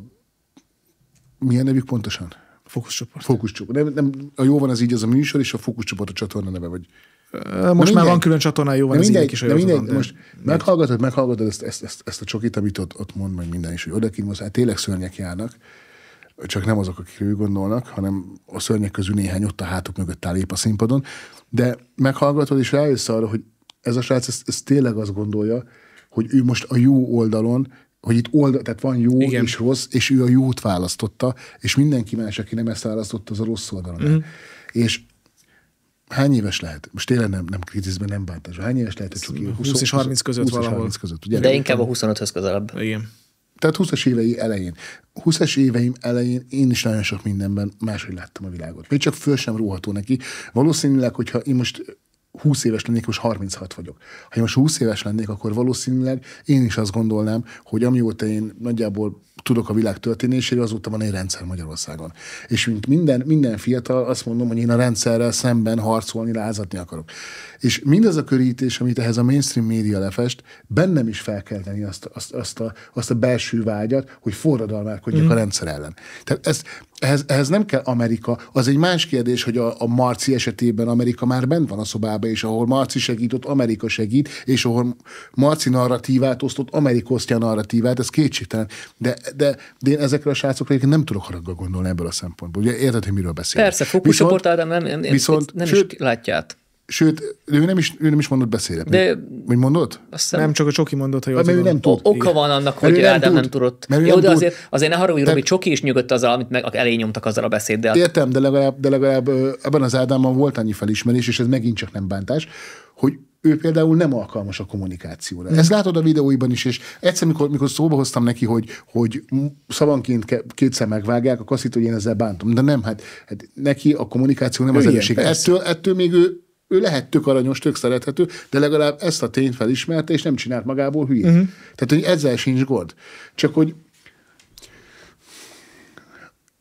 Milyen nevük pontosan? Fókuszcsoport. Fókuszcsoport. Nem, nem, a jó van az így az a műsor, és a fókuszcsoport a csatorna neve, vagy... Most már van külön csatorna, jó van, de az mindegy, is de mindegy, de most mindegy. meghallgatod, meghallgatod ezt, ezt, ezt, ezt a csokit, amit ott, ott mond meg minden is, hogy odakint most hát tényleg szörnyek járnak, csak nem azok, akik ők gondolnak, hanem a szörnyek közül néhány ott a hátuk mögött áll épp a színpadon, de meghallgatod, és rájössz arra, hogy ez a srác ez ez tényleg azt gondolja, hogy ő most a jó oldalon hogy itt oldal, tehát van jó Igen. és rossz, és ő a jót választotta, és mindenki más, aki nem ezt választotta, az a rossz oldalon. Mm. És hány éves lehet? Most tényleg nem, nem kritizben, nem bántás. Hány éves lehet, hogy csak 20, 20 és 30 között 20 valahol. 30 között, ugye? De inkább a 25-höz közelebb. Igen. Tehát 20 es évei elején. 20 es éveim elején én is nagyon sok mindenben máshogy láttam a világot. Még csak föl sem róható neki. Valószínűleg, hogyha én most 20 éves lennék, most 36 vagyok. Ha én most 20 éves lennék, akkor valószínűleg én is azt gondolnám, hogy amióta én nagyjából tudok a világ történéséről, azóta van egy rendszer Magyarországon. És mint minden, minden fiatal azt mondom, hogy én a rendszerrel szemben harcolni, lázadni akarok. És mindez a körítés, amit ehhez a mainstream média lefest, bennem is fel kell tenni azt, azt, azt, a, azt a belső vágyat, hogy forradalmárkodjak mm. a mhm. rendszer ellen. Tehát ezt ehhez, ehhez nem kell Amerika. Az egy más kérdés, hogy a, a Marci esetében Amerika már bent van a szobába, és ahol Marci segít, ott Amerika segít, és ahol Marci narratívát osztott, Amerika osztja narratívát, ez kétségtelen. De, de, de én ezekre a srácokra nem tudok haraggal gondolni ebből a szempontból. Ugye érted, hogy miről beszélek? Persze, fókuszoport Ádám nem, nem, viszont, nem sőt, is látját. Sőt, ő nem is, ő nem is mondott beszélet. De mi mondott? Aztán... Nem, csak a Csoki mondott, hogy mert ő nem tud. Oka igen. van annak, hogy Ádám nem, nem tudott. Mert Jó, nem de tud. azért, azért ne haragudj, Robi, Csoki is nyugodt azzal, amit meg elé nyomtak azzal a beszéddel. Értem, de legalább, de legalább ebben az Ádámban volt annyi felismerés, és ez megint csak nem bántás, hogy ő például nem alkalmas a kommunikációra. Mm. Ezt látod a videóiban is, és egyszer, mikor, mikor szóba hoztam neki, hogy, hogy szavanként kétszer megvágják, akkor azt hitt, hogy én ezzel bántom. De nem, hát, hát neki a kommunikáció nem ő az erőség. Ettől, ettől még ő ő lehet tök aranyos, tök szerethető, de legalább ezt a tényt felismerte, és nem csinált magából hülyét. Uh-huh. Tehát, hogy ezzel sincs gond. Csak, hogy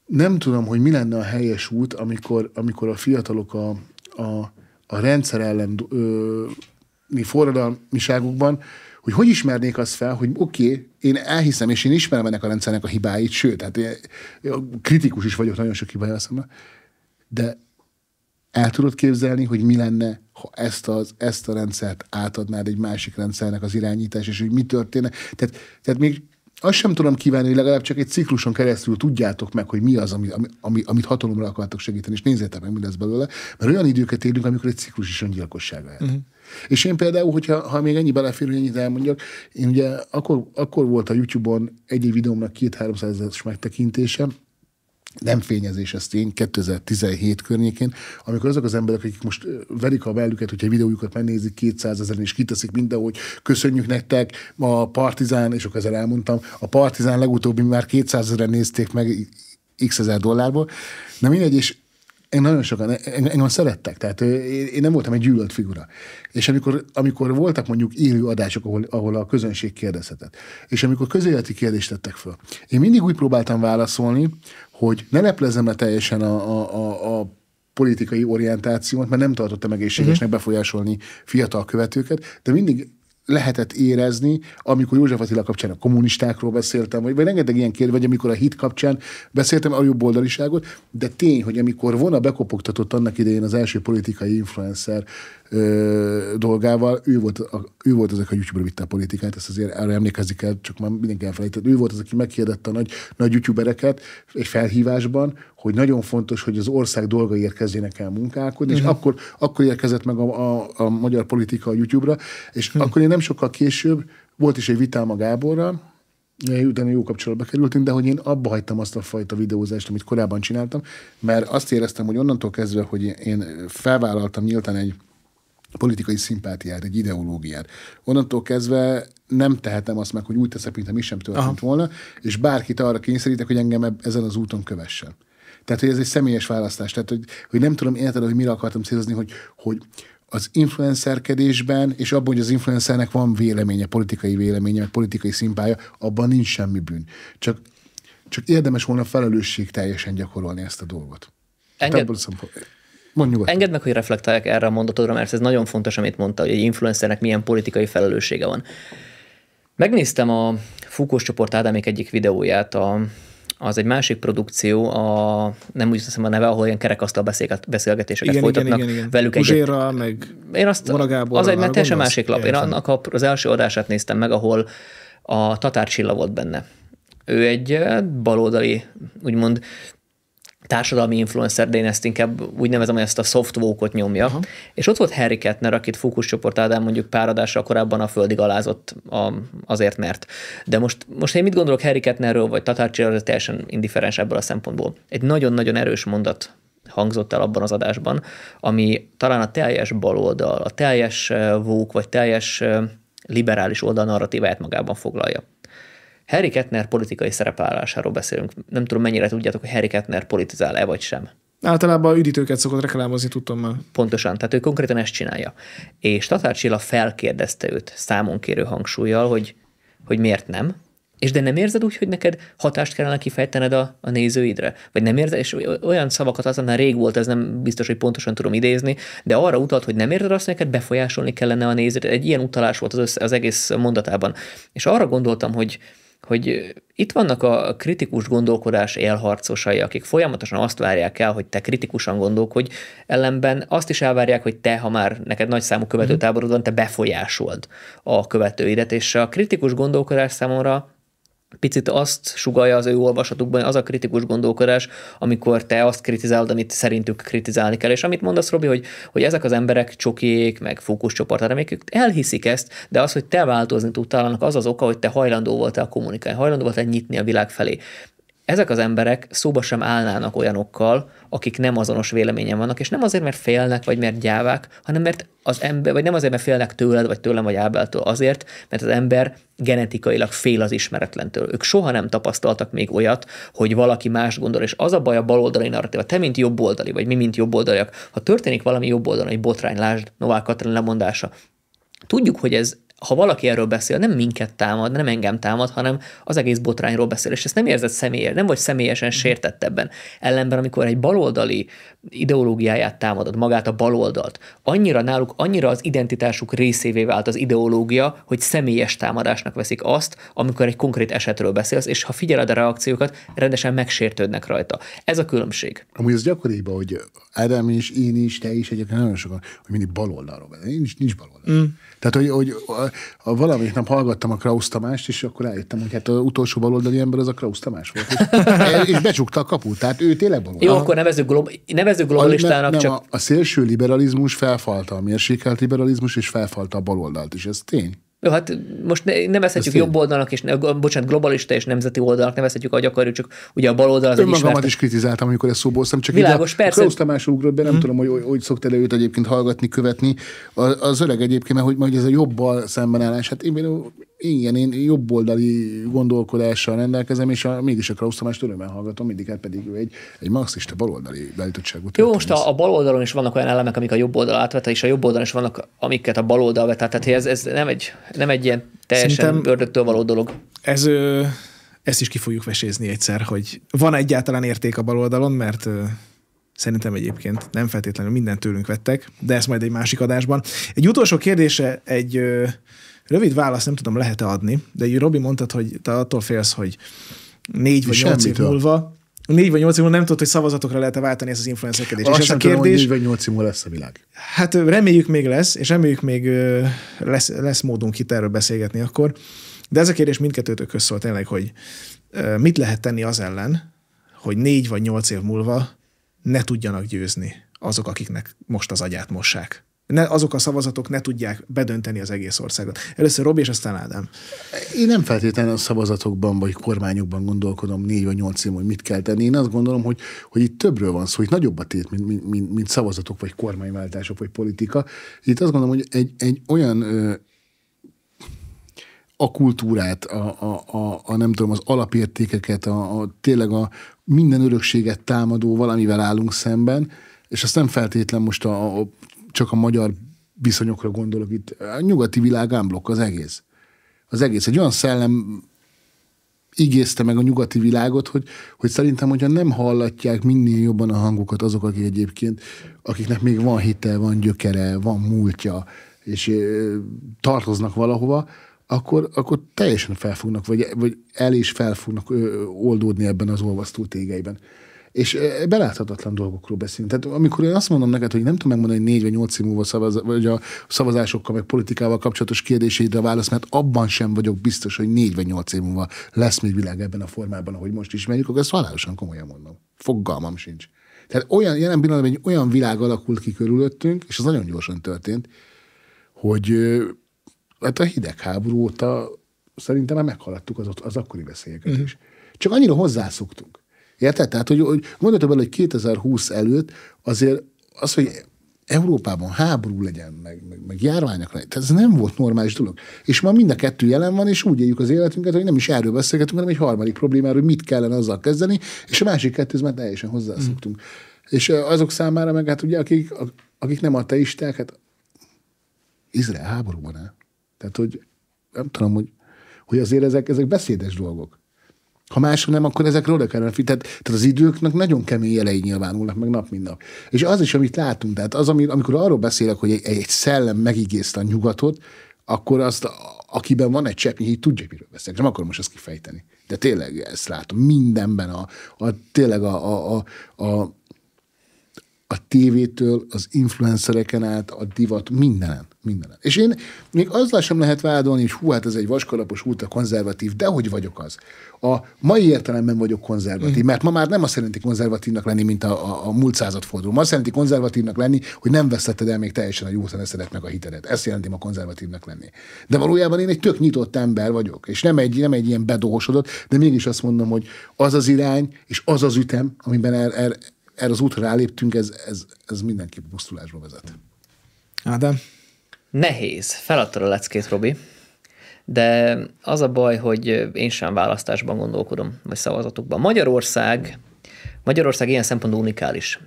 nem tudom, hogy mi lenne a helyes út, amikor, amikor a fiatalok a, a, a rendszer elleni forradalmiságukban, hogy hogy ismernék azt fel, hogy oké, okay, én elhiszem, és én ismerem ennek a rendszernek a hibáit, sőt, hát én, én kritikus is vagyok nagyon sok hibája szemben, de el tudod képzelni, hogy mi lenne, ha ezt, az, ezt a rendszert átadnád egy másik rendszernek az irányítás, és hogy mi történne? Tehát, tehát még azt sem tudom kívánni, hogy legalább csak egy cikluson keresztül tudjátok meg, hogy mi az, ami, ami, amit hatalomra akartok segíteni, és nézzétek meg, mi lesz belőle, mert olyan időket élünk, amikor egy ciklus is öngyilkosság lehet. Mhm. Uh-huh. És én például, hogyha ha még ennyi belefér, hogy ennyit elmondjak, én ugye akkor, akkor volt a YouTube-on egy videómnak két 300 megtekintése, nem fényezés, ez tény, 2017 környékén, amikor azok az emberek, akik most verik a velüket, hogyha videójukat megnézik 200 ezeren, és kiteszik mindenhol, hogy köszönjük nektek, a Partizán, és akkor ezzel elmondtam, a Partizán legutóbbi már 200 ezeren nézték meg x ezer dollárból, de mindegy, és én nagyon sokan, engem szerettek, tehát én nem voltam egy gyűlölt figura. És amikor, amikor voltak mondjuk élő adások, ahol, ahol a közönség kérdezhetett, és amikor közéleti kérdést tettek föl, én mindig úgy próbáltam válaszolni, hogy ne leplezem e teljesen a, a, a, a politikai orientációt, mert nem tartottam egészségesnek mhm. befolyásolni fiatal követőket, de mindig lehetett érezni, amikor József Attila kapcsán a kommunistákról beszéltem, vagy, vagy rengeteg ilyen kérdés, vagy amikor a hit kapcsán beszéltem a oldaliságot, de tény, hogy amikor vona bekopogtatott annak idején az első politikai influencer ö, dolgával. Ő volt, a, ő volt az, aki a YouTube-ra vitte a politikát, ezt azért erre emlékezik el, csak már mindenki elfelejtett. Ő volt az, aki meghirdette a nagy, nagy youtubereket egy felhívásban, hogy nagyon fontos, hogy az ország dolgai érkezzenek el munkálkodni, uh-huh. és mhm. akkor, akkor érkezett meg a, a, a magyar politika a YouTube-ra, és uh-huh. akkor én nem sokkal később volt is egy vitám a Gáborral, utána jó kapcsolatba kerültünk, de hogy én abba hagytam azt a fajta videózást, amit korábban csináltam, mert azt éreztem, hogy onnantól kezdve, hogy én felvállaltam nyíltan egy politikai szimpátiát, egy ideológiát. Onnantól kezdve nem tehetem azt meg, hogy úgy teszek, mintha mi sem történt Aha. volna, és bárkit arra kényszerítek, hogy engem ezen az úton kövessen. Tehát, hogy ez egy személyes választás. Tehát, hogy, hogy nem tudom érted, hogy mire akartam célozni, hogy, hogy az influencerkedésben, és abban, hogy az influencernek van véleménye, politikai véleménye, meg politikai szimpája, abban nincs semmi bűn. Csak, csak érdemes volna felelősség teljesen gyakorolni ezt a dolgot. Enged... Tehát, Mondjuk. Engedd meg, hogy reflektálják erre a mondatodra, mert ez nagyon fontos, amit mondta, hogy egy influencernek milyen politikai felelőssége van. Megnéztem a Fúkós csoport Ádámék egyik videóját, a, az egy másik produkció, a, nem úgy hiszem a neve, ahol ilyen kerekasztal beszélgetéseket igen, folytatnak igen, igen, igen. velük Uzsérra, meg Én azt, Az egy mert teljesen másik lap. Én annak az első adását néztem meg, ahol a Tatár Csilla volt benne. Ő egy eh, baloldali, úgymond társadalmi influencer, de én ezt inkább úgy nevezem, hogy ezt a soft vókot nyomja. Aha. És ott volt Harry Kettner, akit csoport Ádám mondjuk páradásra korábban a földig alázott a, azért mert. De most, most én mit gondolok Harry Kettnerről, vagy Tatár ez teljesen indiferens ebből a szempontból. Egy nagyon-nagyon erős mondat hangzott el abban az adásban, ami talán a teljes baloldal, a teljes vók, eh, vagy teljes eh, liberális oldal narratíváját magában foglalja. Harry Kettner politikai szerepállásáról beszélünk. Nem tudom, mennyire tudjátok, hogy Harry Kettner politizál-e vagy sem. Általában üdítőket szokott reklámozni, tudtam már. Pontosan, tehát ő konkrétan ezt csinálja. És Tatár Csilla felkérdezte őt számon kérő hangsúlyjal, hogy, hogy miért nem, és de nem érzed úgy, hogy neked hatást kellene kifejtened a, a nézőidre? Vagy nem érzed, és olyan szavakat azonnal rég volt, ez nem biztos, hogy pontosan tudom idézni, de arra utalt, hogy nem érzed azt, hogy neked befolyásolni kellene a nézőt. Egy ilyen utalás volt az, össze, az egész mondatában. És arra gondoltam, hogy hogy itt vannak a kritikus gondolkodás élharcosai, akik folyamatosan azt várják el, hogy te kritikusan gondolkodj, ellenben azt is elvárják, hogy te, ha már neked nagy számú követőtáborod van, te befolyásold a követőidet, és a kritikus gondolkodás számomra picit azt sugalja az ő olvasatukban, az a kritikus gondolkodás, amikor te azt kritizálod, amit szerintük kritizálni kell. És amit mondasz, Robi, hogy, hogy ezek az emberek csokiék, meg fókuszcsoport, hanem ők elhiszik ezt, de az, hogy te változni tudtál, annak az az oka, hogy te hajlandó voltál kommunikálni, hajlandó voltál nyitni a világ felé ezek az emberek szóba sem állnának olyanokkal, akik nem azonos véleményen vannak, és nem azért, mert félnek, vagy mert gyávák, hanem mert az ember, vagy nem azért, mert félnek tőled, vagy tőlem, vagy Ábeltől, azért, mert az ember genetikailag fél az ismeretlentől. Ők soha nem tapasztaltak még olyat, hogy valaki más gondol, és az a baj a baloldali narratíva, te mint jobboldali, vagy mi mint jobboldaliak, ha történik valami jobboldali egy botrány, lásd, Novák Katrin lemondása, tudjuk, hogy ez ha valaki erről beszél, nem minket támad, nem engem támad, hanem az egész botrányról beszél, és ezt nem érzed személyesen, nem vagy személyesen mhm. sértett ebben. Ellenben, amikor egy baloldali ideológiáját támadod, magát a baloldalt, annyira náluk, annyira az identitásuk részévé vált az ideológia, hogy személyes támadásnak veszik azt, amikor egy konkrét esetről beszélsz, és ha figyeled a reakciókat, rendesen megsértődnek rajta. Ez a különbség. Amúgy ez gyakoriban, hogy Ádám is, én is, te is egyébként nagyon sokan, hogy mindig baloldalról beszélünk. Nincs, nincs baloldal Mm. Tehát, hogy, hogy a, a valamelyik nap hallgattam a Krausz Tamást, és akkor rájöttem, hogy hát az utolsó baloldali ember az a Krausz Tamás volt. És, és becsukta a kaput, tehát ő tényleg baloldali. Jó, akkor nevezzük, glob, nevezzük globalistának a, nem, csak... A, a szélső liberalizmus felfalta a mérsékelt liberalizmus, és felfalta a baloldalt is, ez tény. Jó, hát most ne, nevezhetjük Ezt jobb oldalnak, és ne, bocsánat, globalista és nemzeti oldalnak nevezhetjük, ahogy akarjuk, csak ugye a bal oldal az Önmagamat ismert... is kritizáltam, amikor ezt szóból hoztam, csak Világos, ide, persze. Klaus Tamás ugrott be, nem hmm. tudom, hogy hogy szoktál őt egyébként hallgatni, követni. A, az öreg egyébként, mert hogy majd ez a jobbal állás, hát én én igen, én jobb oldali gondolkodással rendelkezem, és a, mégis a Krausz Tamást örömmel hallgatom, mindig hát pedig ő egy, egy marxista baloldali beállítottságú Jó, most a, a oldalon is vannak olyan elemek, amik a jobb oldal átvette, és a jobb oldalon is vannak, amiket a bal oldal vett. Tehát ez, ez nem egy nem egy ilyen teljesen Szerintem ördögtől való dolog. Ez, ezt is ki fogjuk vesézni egyszer, hogy van egyáltalán érték a baloldalon, mert Szerintem egyébként nem feltétlenül mindent tőlünk vettek, de ezt majd egy másik adásban. Egy utolsó kérdése, egy ö, rövid válasz, nem tudom lehet-e adni, de Robi mondtad, hogy te attól félsz, hogy négy vagy nyolc év múlva 4 vagy 8 év múlva nem tudod, hogy szavazatokra lehet -e váltani ezt az influencerkedést. És ez a kérdés... négy 4 vagy 8 év múlva lesz a világ. Hát reméljük még lesz, és reméljük még lesz, lesz módunk itt erről beszélgetni akkor. De ez a kérdés mindkettőtök szól tényleg, hogy mit lehet tenni az ellen, hogy 4 vagy 8 év múlva ne tudjanak győzni azok, akiknek most az agyát mossák ne, azok a szavazatok ne tudják bedönteni az egész országot. Először Robi, és aztán Ádám. Én nem feltétlenül a szavazatokban vagy kormányokban gondolkodom négy vagy nyolc év, hogy mit kell tenni. Én azt gondolom, hogy, hogy itt többről van szó, hogy nagyobb a tét, mint, mint, mint, mint szavazatok, vagy kormányváltások, vagy politika. Itt azt gondolom, hogy egy, egy olyan ö, a kultúrát, a, a, a, a nem tudom, az alapértékeket, a, a tényleg a minden örökséget támadó valamivel állunk szemben, és azt nem feltétlen most a, a csak a magyar viszonyokra gondolok itt, a nyugati világ ámblok az egész. Az egész. Egy olyan szellem igézte meg a nyugati világot, hogy, hogy szerintem, hogyha nem hallatják minél jobban a hangukat azok, akik egyébként, akiknek még van hite, van gyökere, van múltja, és e, tartoznak valahova, akkor, akkor teljesen felfognak, vagy, vagy el is felfognak oldódni ebben az olvasztó tégeiben és e, e, beláthatatlan dolgokról beszélünk. Tehát amikor én azt mondom neked, hogy nem tudom megmondani, hogy négy vagy nyolc év múlva szavaz, vagy a szavazásokkal, meg politikával kapcsolatos kérdéseidre válasz, mert abban sem vagyok biztos, hogy négy vagy nyolc év múlva lesz még világ ebben a formában, ahogy most ismerjük, akkor ezt halálosan komolyan mondom. Fogalmam sincs. Tehát olyan, jelen pillanatban egy olyan világ alakult ki körülöttünk, és az nagyon gyorsan történt, hogy hát a hidegháború óta szerintem már meghaladtuk az, az akkori veszélyeket uh-huh. Mhm. is. Csak annyira hozzászoktunk. Érted? Tehát, hogy, hogy mondhatom el, hogy 2020 előtt azért az, hogy Európában háború legyen, meg, meg, meg járványok legyen. Tehát ez nem volt normális dolog. És ma mind a kettő jelen van, és úgy éljük az életünket, hogy nem is erről beszélgetünk, hanem egy harmadik problémáról, hogy mit kellene azzal kezdeni, és a másik kettőz már teljesen hozzászoktunk. Mm. És azok számára meg hát ugye, akik, akik nem a teisták hát Izrael háborúban áll. Tehát, hogy nem tudom, hogy, hogy azért ezek, ezek beszédes dolgok. Ha más nem, akkor ezekről oda kellene tehát, tehát az időknek nagyon kemény jelei nyilvánulnak meg nap mint nap. És az is, amit látunk, tehát az, amikor arról beszélek, hogy egy, egy szellem megigészte a nyugatot, akkor azt, akiben van egy cseppnyi így tudja, miről beszélek. Nem akarom most ezt kifejteni. De tényleg ezt látom mindenben. A, a tényleg a, a, a, a, a tévétől, az influencereken át, a divat, mindenen. Minden. És én még azzal sem lehet vádolni, hogy hú, hát ez egy vaskalapos út a konzervatív, de hogy vagyok az. A mai értelemben vagyok konzervatív, mhm. mert ma már nem azt jelenti konzervatívnak lenni, mint a, a, a múlt századforduló. Ma azt jelenti konzervatívnak lenni, hogy nem vesztetted el még teljesen a józan eszedet meg a hitedet. Ezt jelenti ma konzervatívnak lenni. De valójában én egy tök nyitott ember vagyok, és nem egy, nem egy ilyen bedohosodott, de mégis azt mondom, hogy az az irány, és az az ütem, amiben erre er, er az útra ráléptünk, ez, ez, ez mindenképp pusztulásba vezet. Ádám? Nehéz. Feladtad a leckét, Robi. De az a baj, hogy én sem választásban gondolkodom, vagy szavazatokban. Magyarország, Magyarország ilyen szempontból unikális.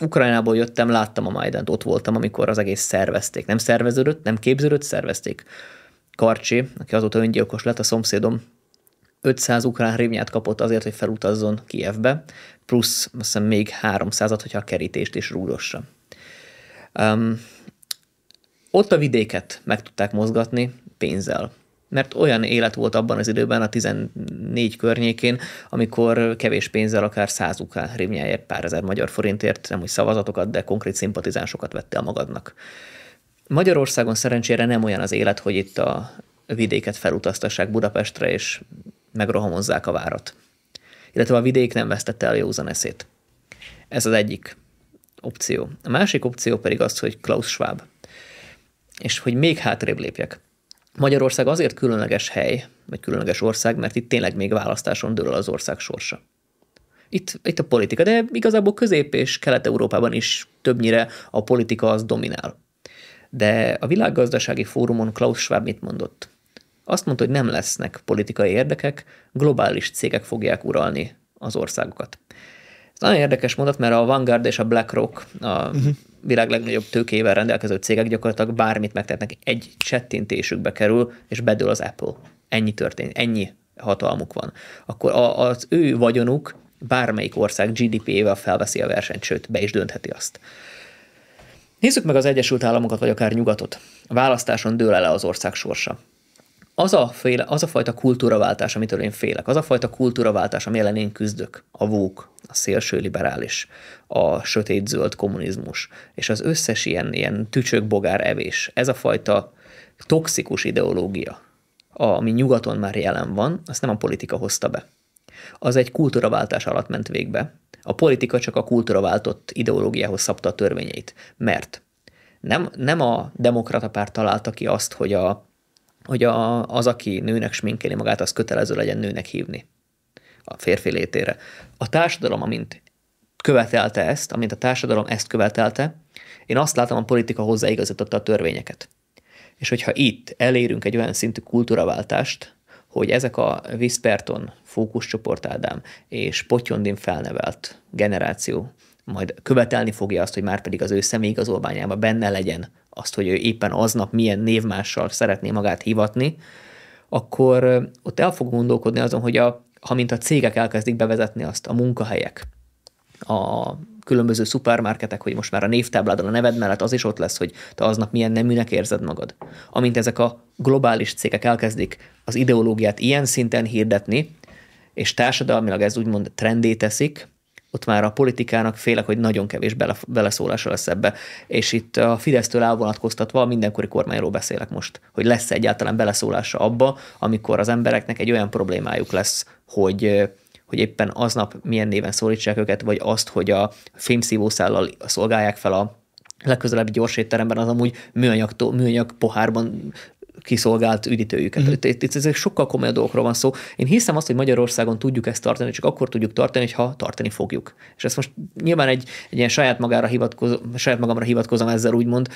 Ukrajnából jöttem, láttam a Majdent, ott voltam, amikor az egész szervezték. Nem szerveződött, nem képződött, szervezték. Karcsi, aki azóta öngyilkos lett, a szomszédom 500 ukrán hrivnyát kapott azért, hogy felutazzon Kievbe, plusz azt hiszem még 300-at, hogyha a kerítést is rúdossa. Um, ott a vidéket meg tudták mozgatni pénzzel mert olyan élet volt abban az időben, a 14 környékén, amikor kevés pénzzel akár száz uká rimnyáért, pár ezer magyar forintért, nem úgy szavazatokat, de konkrét szimpatizánsokat vettél magadnak. Magyarországon szerencsére nem olyan az élet, hogy itt a vidéket felutaztassák Budapestre, és megrohamozzák a várat. Illetve a vidék nem vesztette el józan eszét. Ez az egyik opció. A másik opció pedig az, hogy Klaus Schwab és hogy még hátrébb lépjek. Magyarország azért különleges hely, vagy különleges ország, mert itt tényleg még választáson dől az ország sorsa. Itt, itt a politika, de igazából Közép- és Kelet-Európában is többnyire a politika az dominál. De a világgazdasági fórumon Klaus Schwab mit mondott? Azt mondta, hogy nem lesznek politikai érdekek, globális cégek fogják uralni az országokat. Ez nagyon érdekes mondat, mert a Vanguard és a BlackRock a uh-huh. világ legnagyobb tőkével rendelkező cégek gyakorlatilag bármit megtetnek, egy csettintésükbe kerül, és bedől az Apple. Ennyi történik, ennyi hatalmuk van. Akkor a, az ő vagyonuk bármelyik ország GDP-vel felveszi a versenyt, sőt, be is döntheti azt. Nézzük meg az Egyesült Államokat, vagy akár Nyugatot. A választáson dől el az ország sorsa az a, féle, az a fajta kultúraváltás, amitől én félek, az a fajta kultúraváltás, ami ellen én küzdök, a vók, a szélső liberális, a sötét-zöld kommunizmus, és az összes ilyen, ilyen tücsök-bogár evés, ez a fajta toxikus ideológia, ami nyugaton már jelen van, azt nem a politika hozta be. Az egy kultúraváltás alatt ment végbe. A politika csak a kultúraváltott ideológiához szabta a törvényeit, mert nem, nem a demokrata párt találta ki azt, hogy a hogy a, az, aki nőnek sminkeli magát, az kötelező legyen nőnek hívni a férfi létére. A társadalom, amint követelte ezt, amint a társadalom ezt követelte, én azt látom, a politika hozzáigazította a törvényeket. És hogyha itt elérünk egy olyan szintű kultúraváltást, hogy ezek a Visperton, Fókuszcsoport Ádám és Potyondin felnevelt generáció majd követelni fogja azt, hogy már pedig az ő személyigazolványában benne legyen azt, hogy ő éppen aznap milyen névmással szeretné magát hivatni, akkor ott el fog gondolkodni azon, hogy a, ha mint a cégek elkezdik bevezetni azt a munkahelyek, a különböző szupermarketek, hogy most már a névtábládon a neved mellett az is ott lesz, hogy te aznap milyen neműnek érzed magad. Amint ezek a globális cégek elkezdik az ideológiát ilyen szinten hirdetni, és társadalmilag ez úgymond trendé teszik, ott már a politikának félek, hogy nagyon kevés bele, beleszólása lesz ebbe. És itt a Fidesztől elvonatkoztatva mindenkori kormányról beszélek most, hogy lesz egyáltalán beleszólása abba, amikor az embereknek egy olyan problémájuk lesz, hogy hogy éppen aznap milyen néven szólítsák őket, vagy azt, hogy a fémszívószállal szolgálják fel a legközelebbi gyors étteremben az amúgy műanyag, műanyag pohárban kiszolgált üdítőjüket. Mm. Itt, itt, itt ezek sokkal komolyabb dolgokról van szó. Én hiszem azt, hogy Magyarországon tudjuk ezt tartani, csak akkor tudjuk tartani, ha tartani fogjuk. És ezt most nyilván egy, egy ilyen saját, magára hivatkozom, saját magamra hivatkozom ezzel úgymond,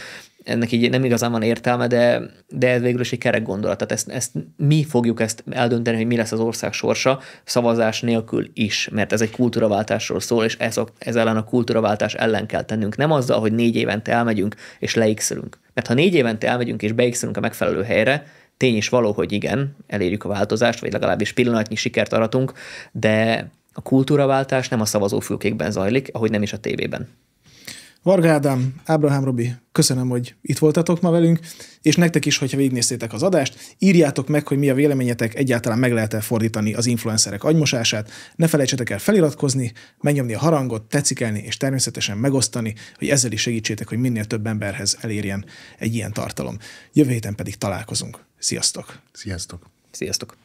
ennek így nem igazán van értelme, de, de ez végül is egy kerek gondolat. Tehát ezt, ezt, mi fogjuk ezt eldönteni, hogy mi lesz az ország sorsa, szavazás nélkül is, mert ez egy kultúraváltásról szól, és ez, a, ez ellen a kultúraváltás ellen kell tennünk. Nem azzal, hogy négy évente elmegyünk és leixelünk. Mert ha négy évente elmegyünk és beixelünk a megfelelő helyre, tény is való, hogy igen, elérjük a változást, vagy legalábbis pillanatnyi sikert aratunk, de a kultúraváltás nem a szavazófülkékben zajlik, ahogy nem is a tévében. Varga Ádám, Ábrahám Robi, köszönöm, hogy itt voltatok ma velünk, és nektek is, hogyha végignéztétek az adást, írjátok meg, hogy mi a véleményetek, egyáltalán meg lehet-e fordítani az influencerek agymosását, ne felejtsetek el feliratkozni, megnyomni a harangot, tetszikelni, és természetesen megosztani, hogy ezzel is segítsétek, hogy minél több emberhez elérjen egy ilyen tartalom. Jövő héten pedig találkozunk. Sziasztok! Sziasztok! Sziasztok!